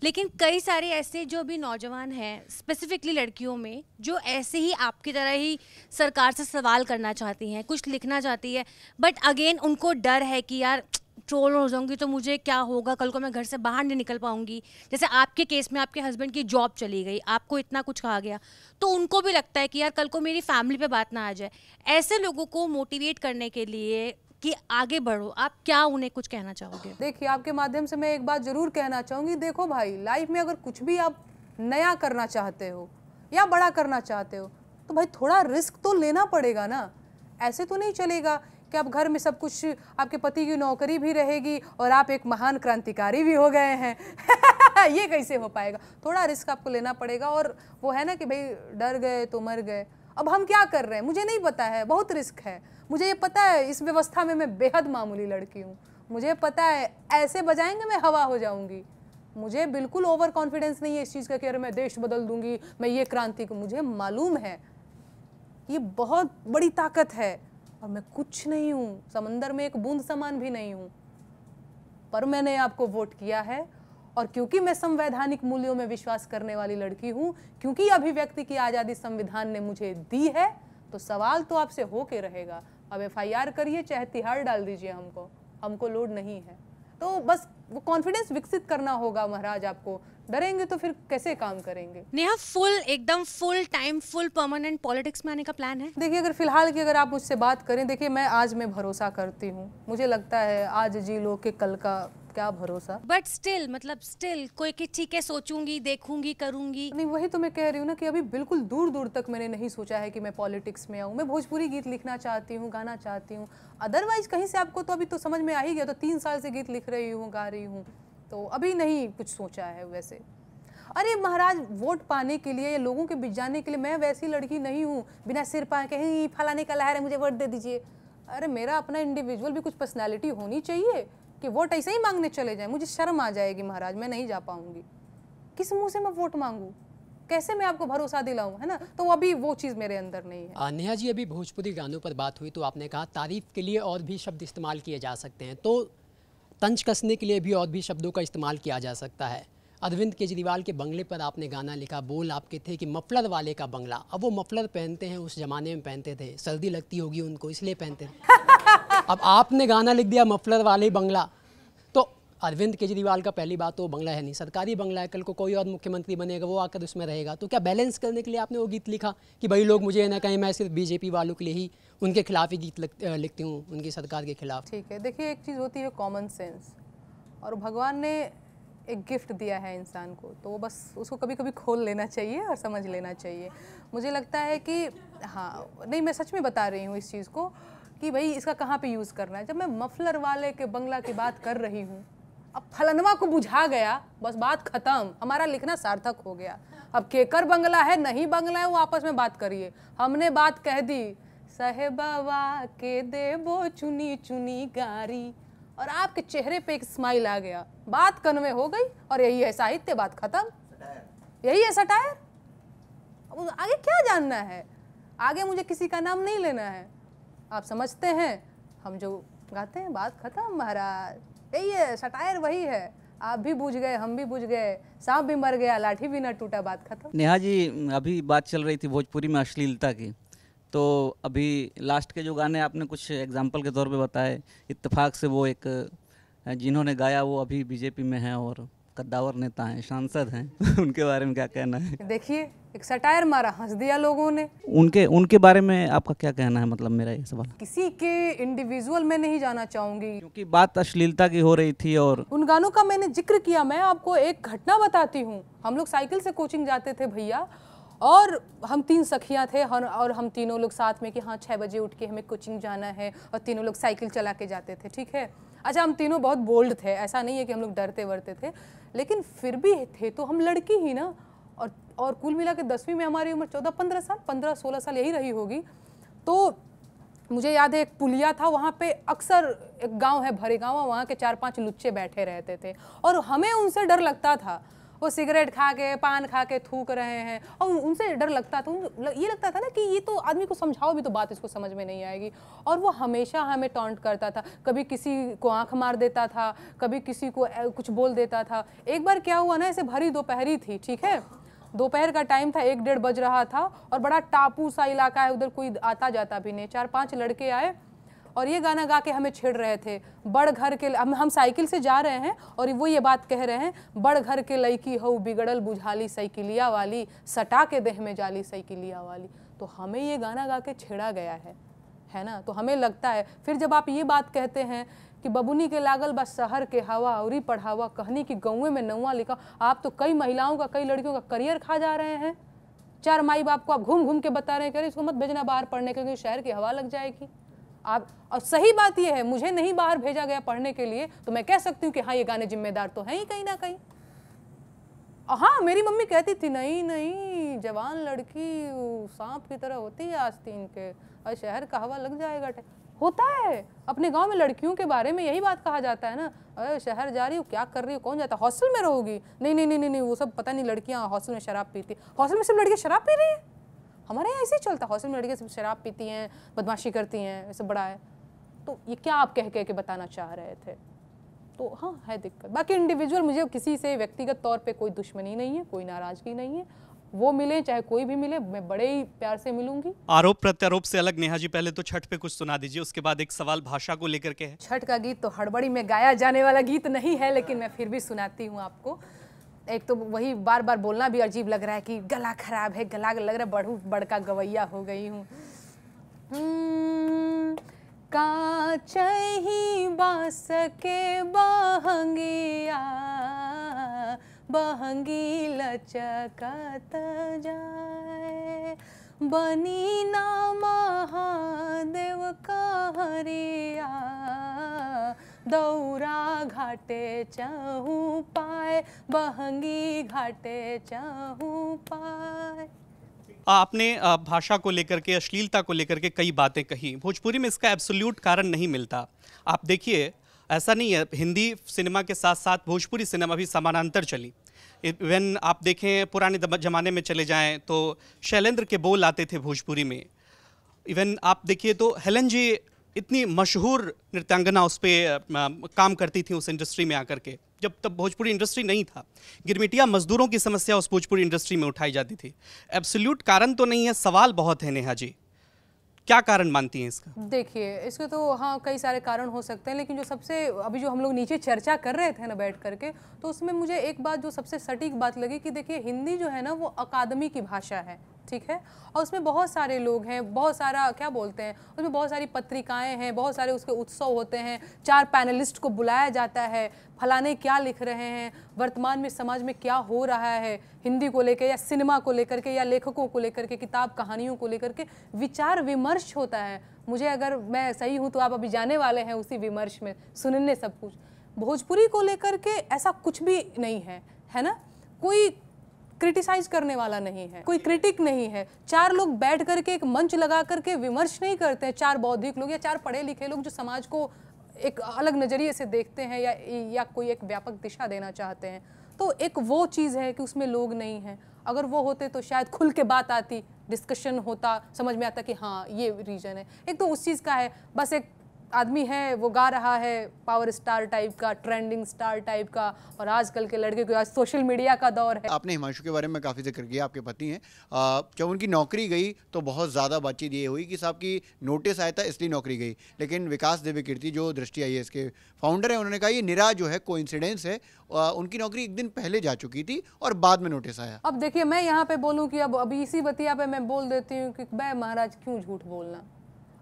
लेकिन कई सारे ऐसे जो भी नौजवान हैं स्पेसिफिकली लड़कियों में जो ऐसे ही आपकी तरह ही सरकार से सवाल करना चाहती हैं कुछ लिखना चाहती है बट अगेन उनको डर है कि यार ट्रोल हो जाऊंगी तो मुझे क्या होगा कल को मैं घर से बाहर नहीं निकल पाऊंगी जैसे आपके केस में आपके हस्बैंड की जॉब चली गई आपको इतना कुछ कहा गया तो उनको भी लगता है कि यार कल को मेरी फैमिली पे बात ना आ जाए ऐसे लोगों को मोटिवेट करने के लिए कि आगे बढ़ो आप क्या उन्हें कुछ कहना चाहोगे देखिए आपके माध्यम से मैं एक बात जरूर कहना चाहूँगी देखो भाई लाइफ में अगर कुछ भी आप नया करना चाहते हो या बड़ा करना चाहते हो तो भाई थोड़ा रिस्क तो लेना पड़ेगा ना ऐसे तो नहीं चलेगा कि अब घर में सब कुछ आपके पति की नौकरी भी रहेगी और आप एक महान क्रांतिकारी भी हो गए हैं ये कैसे हो पाएगा थोड़ा रिस्क आपको लेना पड़ेगा और वो है ना कि भाई डर गए तो मर गए अब हम क्या कर रहे हैं मुझे नहीं पता है बहुत रिस्क है मुझे ये पता है इस व्यवस्था में मैं बेहद मामूली लड़की हूँ मुझे पता है ऐसे बजाएंगे मैं हवा हो जाऊंगी मुझे बिल्कुल ओवर कॉन्फिडेंस नहीं है इस चीज़ का कि अरे मैं देश बदल दूंगी मैं ये क्रांति को मुझे मालूम है ये बहुत बड़ी ताकत है और मैं कुछ नहीं हूं समंदर में एक बूंद समान भी नहीं हूं पर मैंने आपको वोट किया है और क्योंकि मैं संवैधानिक मूल्यों में विश्वास करने वाली लड़की हूं क्योंकि अभिव्यक्ति की आज़ादी संविधान ने मुझे दी है तो सवाल तो आपसे होके रहेगा अब एफ करिए चाहे तिहाड़ डाल दीजिए हमको हमको लोड नहीं है तो बस वो कॉन्फिडेंस विकसित करना होगा महाराज आपको डरेंगे तो फिर कैसे काम करेंगे नेहा फुल एकदम full time full permanent politics में आने का प्लान है देखिए अगर फिलहाल की अगर आप मुझसे बात करें देखिए मैं आज मैं भरोसा करती हूँ मुझे लगता है आज जी लो के कल का क्या भरोसा बट स्टिल मतलब स्टिल कोई की ठीक है सोचूंगी देखूंगी करूंगी नहीं वही तो मैं कह रही हूँ ना कि अभी बिल्कुल दूर दूर तक मैंने नहीं सोचा है कि मैं पॉलिटिक्स में आऊँ मैं भोजपुरी गीत लिखना चाहती हूँ गाना चाहती हूँ अदरवाइज कहीं से आपको तो अभी तो समझ में आ ही गया तो तीन साल से गीत लिख रही हूँ गा रही हूँ तो अभी नहीं कुछ सोचा है वैसे अरे महाराज वोट पाने के लिए या लोगों के बीच जाने के लिए मैं वैसी लड़की नहीं हूँ बिना सिर पाए कहीं हम्म, फलाने का लहर है मुझे वोट दे दीजिए अरे मेरा अपना इंडिविजुअल भी कुछ पर्सनैलिटी होनी चाहिए कि वोट ऐसे ही मांगने चले जाएं मुझे शर्म आ जाएगी महाराज मैं नहीं जा पाऊंगी किस मुंह से मैं वोट मांगू कैसे मैं आपको भरोसा दिलाऊं है ना तो अभी वो चीज़ मेरे अंदर नहीं है नेहा जी अभी भोजपुरी गानों पर बात हुई तो आपने कहा तारीफ के लिए और भी शब्द इस्तेमाल किए जा सकते हैं तो तंज कसने के लिए भी और भी शब्दों का इस्तेमाल किया जा सकता है अरविंद केजरीवाल के बंगले पर आपने गाना लिखा बोल आपके थे कि मफलर वाले का बंगला अब वो मफलर पहनते हैं उस जमाने में पहनते थे सर्दी लगती होगी उनको इसलिए पहनते थे अब आपने गाना लिख दिया मफलर वाले बंगला तो अरविंद केजरीवाल का पहली बात तो बंगला है नहीं सरकारी बंगला है कल को कोई और मुख्यमंत्री बनेगा वो आकर उसमें रहेगा तो क्या बैलेंस करने के लिए आपने वो गीत लिखा कि भाई लोग मुझे ना कहें मैं सिर्फ बीजेपी वालों के लिए ही उनके खिलाफ ही गीत लिखती हूँ उनकी सरकार के खिलाफ ठीक है देखिए एक चीज़ होती है कॉमन सेंस और भगवान ने एक गिफ्ट दिया है इंसान को तो वो बस उसको कभी कभी खोल लेना चाहिए और समझ लेना चाहिए मुझे लगता है कि हाँ नहीं मैं सच में बता रही हूँ इस चीज़ को कि भाई इसका कहाँ पे यूज़ करना है जब मैं मफलर वाले के बंगला की बात कर रही हूँ अब फलनवा को बुझा गया बस बात ख़त्म हमारा लिखना सार्थक हो गया अब केकर बंगला है नहीं बंगला है वो आपस में बात करिए हमने बात कह दी सहबावा के वो चुनी चुनी गारी और आपके चेहरे पे एक स्माइल आ गया बात कन्वे हो गई और यही है साहित्य बात खत्म यही है सटायर आगे क्या जानना है आगे मुझे किसी का नाम नहीं लेना है आप समझते हैं हम जो गाते हैं बात ख़त्म महाराज यही है सटायर वही है आप भी बूझ गए हम भी बूझ गए सांप भी मर गया लाठी भी न टूटा बात खत्म नेहा जी अभी बात चल रही थी भोजपुरी में अश्लीलता की तो अभी लास्ट के जो गाने आपने कुछ एग्जाम्पल के तौर पर बताए इतफाक से वो एक जिन्होंने गाया वो अभी बीजेपी में हैं और कद्दावर नेता हैं सांसद हैं उनके बारे में क्या कहना है देखिए एक सटायर मारा हंस दिया लोगों ने उनके उनके बारे में आपका क्या कहना है मतलब मेरा ये सवाल किसी के इंडिविजुअल में नहीं जाना चाहूंगी क्योंकि बात अश्लीलता की हो रही थी और उन गानों का मैंने जिक्र किया मैं आपको एक घटना बताती हूँ हम लोग साइकिल से कोचिंग जाते थे भैया और हम तीन सखियां थे और हम तीनों लोग साथ में कि हाँ छः बजे उठ के हमें कोचिंग जाना है और तीनों लोग साइकिल चला के जाते थे ठीक है अच्छा हम तीनों बहुत बोल्ड थे ऐसा नहीं है कि हम लोग डरते वरते थे लेकिन फिर भी थे तो हम लड़की ही ना और और कुल मिला के दसवीं में हमारी उम्र चौदह पंद्रह साल पंद्रह सोलह साल यही रही होगी तो मुझे याद है एक पुलिया था वहाँ पे अक्सर एक गांव है भरे गाँव वहाँ के चार पांच लुच्चे बैठे रहते थे और हमें उनसे डर लगता था वो सिगरेट खा के पान खा के थूक रहे हैं और उनसे डर लगता था ये लगता था ना कि ये तो आदमी को समझाओ भी तो बात इसको समझ में नहीं आएगी और वो हमेशा हमें टॉन्ट करता था कभी किसी को आंख मार देता था कभी किसी को कुछ बोल देता था एक बार क्या हुआ ना ऐसे भरी दोपहरी थी ठीक है दोपहर का टाइम था एक डेढ़ बज रहा था और बड़ा टापू सा इलाका है उधर कोई आता जाता भी नहीं चार पाँच लड़के आए और ये गाना गा के हमें छेड़ रहे थे बड़ घर के हम हम साइकिल से जा रहे हैं और वो ये बात कह रहे हैं बड़ घर के लड़की हो बिगड़ल बुझाली साइकिलिया वाली सटा के देह में जाली साइकिलिया वाली तो हमें ये गाना गा के छेड़ा गया है है ना तो हमें लगता है फिर जब आप ये बात कहते हैं कि बबुनी के लागल बा शहर के हवा और पढ़ावा कहनी कि गौवे में नौवा लिखा आप तो कई महिलाओं का कई लड़कियों का करियर खा जा रहे हैं चार माई बाप को आप घूम घूम के बता रहे हैं कि इसको मत भेजना बाहर पढ़ने क्योंकि शहर की हवा लग जाएगी आप और सही बात यह है मुझे नहीं बाहर भेजा गया पढ़ने के लिए तो मैं कह सकती हूँ कि हाँ ये गाने जिम्मेदार तो हैं ही कहीं ना कहीं हाँ मेरी मम्मी कहती थी नहीं नहीं जवान लड़की सांप की तरह होती है आस्तीन के और शहर का हवा लग जाएगा होता है अपने गांव में लड़कियों के बारे में यही बात कहा जाता है ना अरे शहर जा रही हो क्या कर रही हो कौन जाता है हॉस्टल में रहोगी नहीं नहीं नहीं नहीं वो सब पता नहीं लड़कियाँ हॉस्टल में शराब पीती हॉस्टल में सब लड़कियाँ शराब पी रही हैं हमारे यहाँ ऐसे ही चलता है हॉस्टल में लड़कियाँ सब शराब पीती हैं बदमाशी करती हैं ऐसे बड़ा है तो ये क्या आप कह कह के बताना चाह रहे थे तो हाँ है दिक्कत बाकी इंडिविजुअल मुझे किसी से व्यक्तिगत तौर पे कोई दुश्मनी नहीं है कोई नाराज़गी नहीं है वो मिले चाहे कोई भी मिले मैं बड़े ही प्यार से मिलूंगी आरोप प्रत्यारोप से अलग नेहा जी पहले तो छठ पे कुछ सुना दीजिए उसके बाद एक सवाल भाषा को लेकर के छठ का गीत तो हड़बड़ी में गाया जाने वाला गीत नहीं है लेकिन मैं फिर भी सुनाती हूँ आपको एक तो वही बार बार बोलना भी अजीब लग रहा है कि गला खराब है गला लग रहा है बढ़ू बड़का गवैया हो गई हूँ हम्म, का चही बास के बहंगिया बहंगी लचकत जाए बनी ना महादेव कहरिया दौरा घाटे चहू पाए बहंगी घाटे चहू पाए आपने भाषा को लेकर के अश्लीलता को लेकर के कई बातें कही भोजपुरी में इसका एब्सोल्यूट कारण नहीं मिलता आप देखिए ऐसा नहीं है हिंदी सिनेमा के साथ साथ भोजपुरी सिनेमा भी समानांतर चली इवन आप देखें पुराने ज़माने में चले जाएं तो शैलेंद्र के बोल आते थे भोजपुरी में इवन आप देखिए तो हेलन जी इतनी मशहूर नृत्यांगना उस पर काम करती थी उस इंडस्ट्री में आकर के जब तब भोजपुरी इंडस्ट्री नहीं था गिरमिटिया मजदूरों की समस्या उस भोजपुरी इंडस्ट्री में उठाई जाती थी एब्सोल्यूट कारण तो नहीं है सवाल बहुत है नेहा जी क्या कारण मानती हैं इसका देखिए इसके तो हाँ कई सारे कारण हो सकते हैं लेकिन जो सबसे अभी जो हम लोग नीचे चर्चा कर रहे थे ना बैठ करके तो उसमें मुझे एक बात जो सबसे सटीक बात लगी कि देखिए हिंदी जो है ना वो अकादमी की भाषा है ठीक है और उसमें बहुत सारे लोग हैं बहुत सारा क्या बोलते हैं उसमें बहुत सारी पत्रिकाएं हैं बहुत सारे उसके उत्सव होते हैं चार पैनलिस्ट को बुलाया जाता है फलाने क्या लिख रहे हैं वर्तमान में समाज में क्या हो रहा है हिंदी को लेकर या सिनेमा को लेकर के या लेखकों को लेकर के किताब कहानियों को लेकर के विचार विमर्श होता है मुझे अगर मैं सही हूँ तो आप अभी जाने वाले हैं उसी विमर्श में सुनने सब कुछ भोजपुरी को लेकर के ऐसा कुछ भी नहीं है है ना कोई क्रिटिसाइज करने वाला नहीं है कोई क्रिटिक नहीं है चार लोग बैठ करके एक मंच लगा करके विमर्श नहीं करते हैं चार बौद्धिक लोग या चार पढ़े लिखे लोग जो समाज को एक अलग नज़रिए से देखते हैं या या कोई एक व्यापक दिशा देना चाहते हैं तो एक वो चीज़ है कि उसमें लोग नहीं हैं अगर वो होते तो शायद खुल के बात आती डिस्कशन होता समझ में आता कि हाँ ये रीज़न है एक तो उस चीज़ का है बस एक आदमी है वो गा रहा है पावर स्टार टाइप का ट्रेंडिंग स्टार टाइप का और आजकल के लड़के को आज सोशल मीडिया का दौर है आपने हिमांशु के बारे में काफ़ी जिक्र किया आपके पति हैं जब उनकी नौकरी गई तो बहुत ज़्यादा बातचीत ये हुई कि साहब की नोटिस आया था इसलिए नौकरी गई लेकिन विकास देवी कीर्ति जो दृष्टि आई के फाउंडर हैं उन्होंने कहा ये निरा जो है कोइंसिडेंस है उनकी नौकरी एक दिन पहले जा चुकी थी और बाद में नोटिस आया अब देखिए मैं यहाँ पे बोलूँ कि अब अभी इसी बतिया पे मैं बोल देती हूँ कि मैं महाराज क्यों झूठ बोलना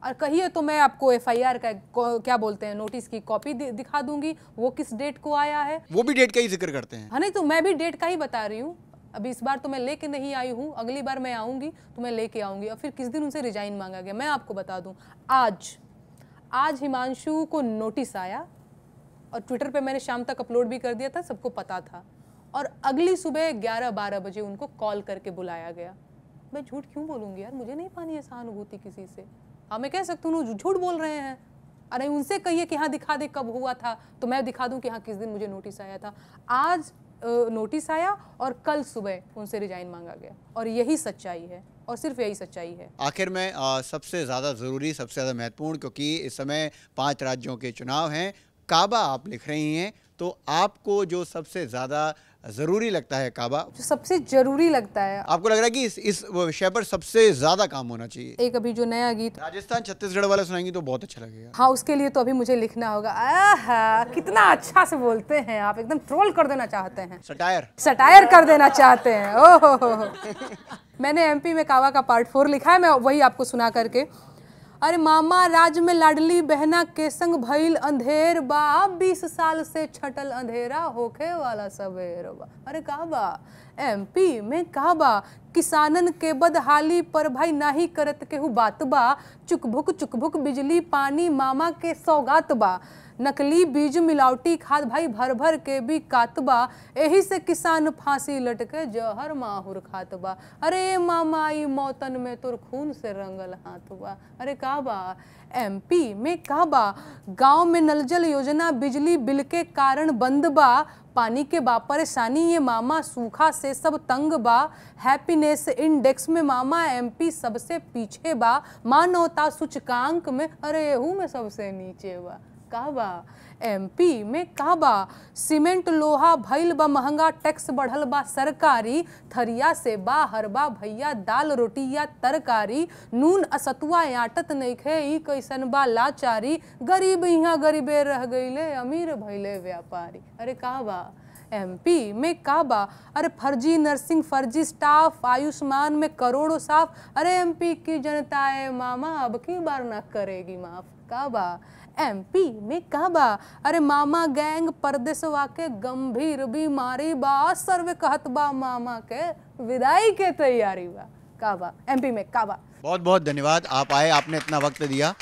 और कहिए तो मैं आपको एफआईआर का क्या बोलते हैं नोटिस की कॉपी दिखा दूंगी वो किस डेट को आया है वो भी डेट का ही जिक्र करते हैं हाँ, नहीं तो मैं भी डेट का ही बता रही हूँ अभी इस बार तो मैं लेके नहीं आई हूँ अगली बार मैं आऊँगी तो मैं लेके आऊँगी और फिर किस दिन उनसे रिजाइन मांगा गया मैं आपको बता दूँ आज आज हिमांशु को नोटिस आया और ट्विटर पे मैंने शाम तक अपलोड भी कर दिया था सबको पता था और अगली सुबह 11-12 बजे उनको कॉल करके बुलाया गया मैं झूठ क्यों बोलूँगी यार मुझे नहीं पानी है सहानुभूति किसी से हाँ मैं कह सकती हूँ झूठ बोल रहे हैं अरे उनसे कहिए कि हाँ दिखा दे कब हुआ था तो मैं दिखा दूँ कि हाँ किस दिन मुझे नोटिस आया था आज नोटिस आया और कल सुबह उनसे रिजाइन मांगा गया और यही सच्चाई है और सिर्फ यही सच्चाई है आखिर में आ, सबसे ज़्यादा ज़रूरी सबसे ज़्यादा महत्वपूर्ण क्योंकि इस समय पांच राज्यों के चुनाव हैं काबा आप लिख रही हैं तो आपको जो सबसे ज़्यादा ज़रूरी लगता है काबा जो सबसे ज़रूरी लगता है आपको लग रहा है कि इस इस विषय पर सबसे ज़्यादा काम होना चाहिए एक अभी जो नया गीत राजस्थान छत्तीसगढ़ वाला सुनाएंगे तो बहुत अच्छा लगेगा हाँ उसके लिए तो अभी मुझे लिखना होगा कितना अच्छा से बोलते हैं आप एकदम ट्रोल कर देना चाहते हैं सटायर सटायर कर देना चाहते हैं ओहो मैंने एमपी में कावा का पार्ट फोर लिखा है मैं वही आपको सुना करके अरे मामा राज में लाडली बहना के संग भइल अंधेर बा बीस साल से छटल अंधेरा होखे वाला सवेर बा अरे का बा एमपी में कहाबा किसानन के बदहाली पर भाई नाही करत केहू बात बा चुकभुक चुकभुक बिजली पानी मामा के सौगात बा नकली बीज मिलावटी खाद भाई भर भर के भी कातबा एही से किसान फांसी लटके जहर माहुर खातबा अरे मामा ई मौतन में तुर खून से रंगल हाथ बा अरे का बा एमपी में का बा गाँव में नल जल योजना बिजली बिल के कारण बंद बा पानी के बा परेशानी ये मामा सूखा से सब तंग बा हैप्पीनेस इंडेक्स में मामा एमपी सबसे पीछे बा मानवता सूचकांक में अरे एहू में सबसे नीचे बा का बा एमपी में काबा सीमेंट लोहा भैल बा महंगा टैक्स बढ़ल बा सरकारी थरिया से बा हरबा भैया दाल रोटी या तरकारी नून असतुआ आटत नइखे ई कैसन बा लाचारी गरीब यहाँ गरीबे रह गईले अमीर भैले व्यापारी अरे का बा एमपी में काबा अरे फर्जी नर्सिंग फर्जी स्टाफ आयुष्मान में करोड़ों साफ अरे एमपी की जनता है मामा अब की बार ना करेगी माफ काबा एमपी में कहबा अरे मामा गैंग परदेस वाके गंभीर बीमारी बा सर्वे कहत बा मामा के विदाई के तैयारी बा कहबा एमपी में कहबा बहुत बहुत धन्यवाद आप आए आपने इतना वक्त दिया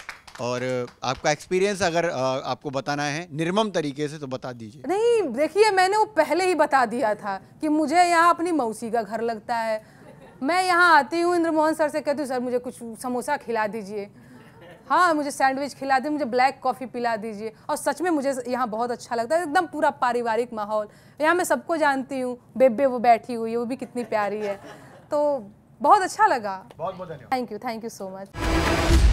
और आपका एक्सपीरियंस अगर आपको बताना है निर्मम तरीके से तो बता दीजिए नहीं देखिए मैंने वो पहले ही बता दिया था कि मुझे यहाँ अपनी मौसी का घर लगता है मैं यहाँ आती हूँ इंद्रमोहन सर से कहती हूँ सर मुझे कुछ समोसा खिला दीजिए हाँ मुझे सैंडविच खिला दी मुझे ब्लैक कॉफ़ी पिला दीजिए और सच में मुझे यहाँ बहुत अच्छा लगता है एकदम पूरा पारिवारिक माहौल यहाँ मैं सबको जानती हूँ बेबे वो बैठी हुई है वो भी कितनी प्यारी है तो बहुत अच्छा लगा बहुत बहुत thank you thank you so much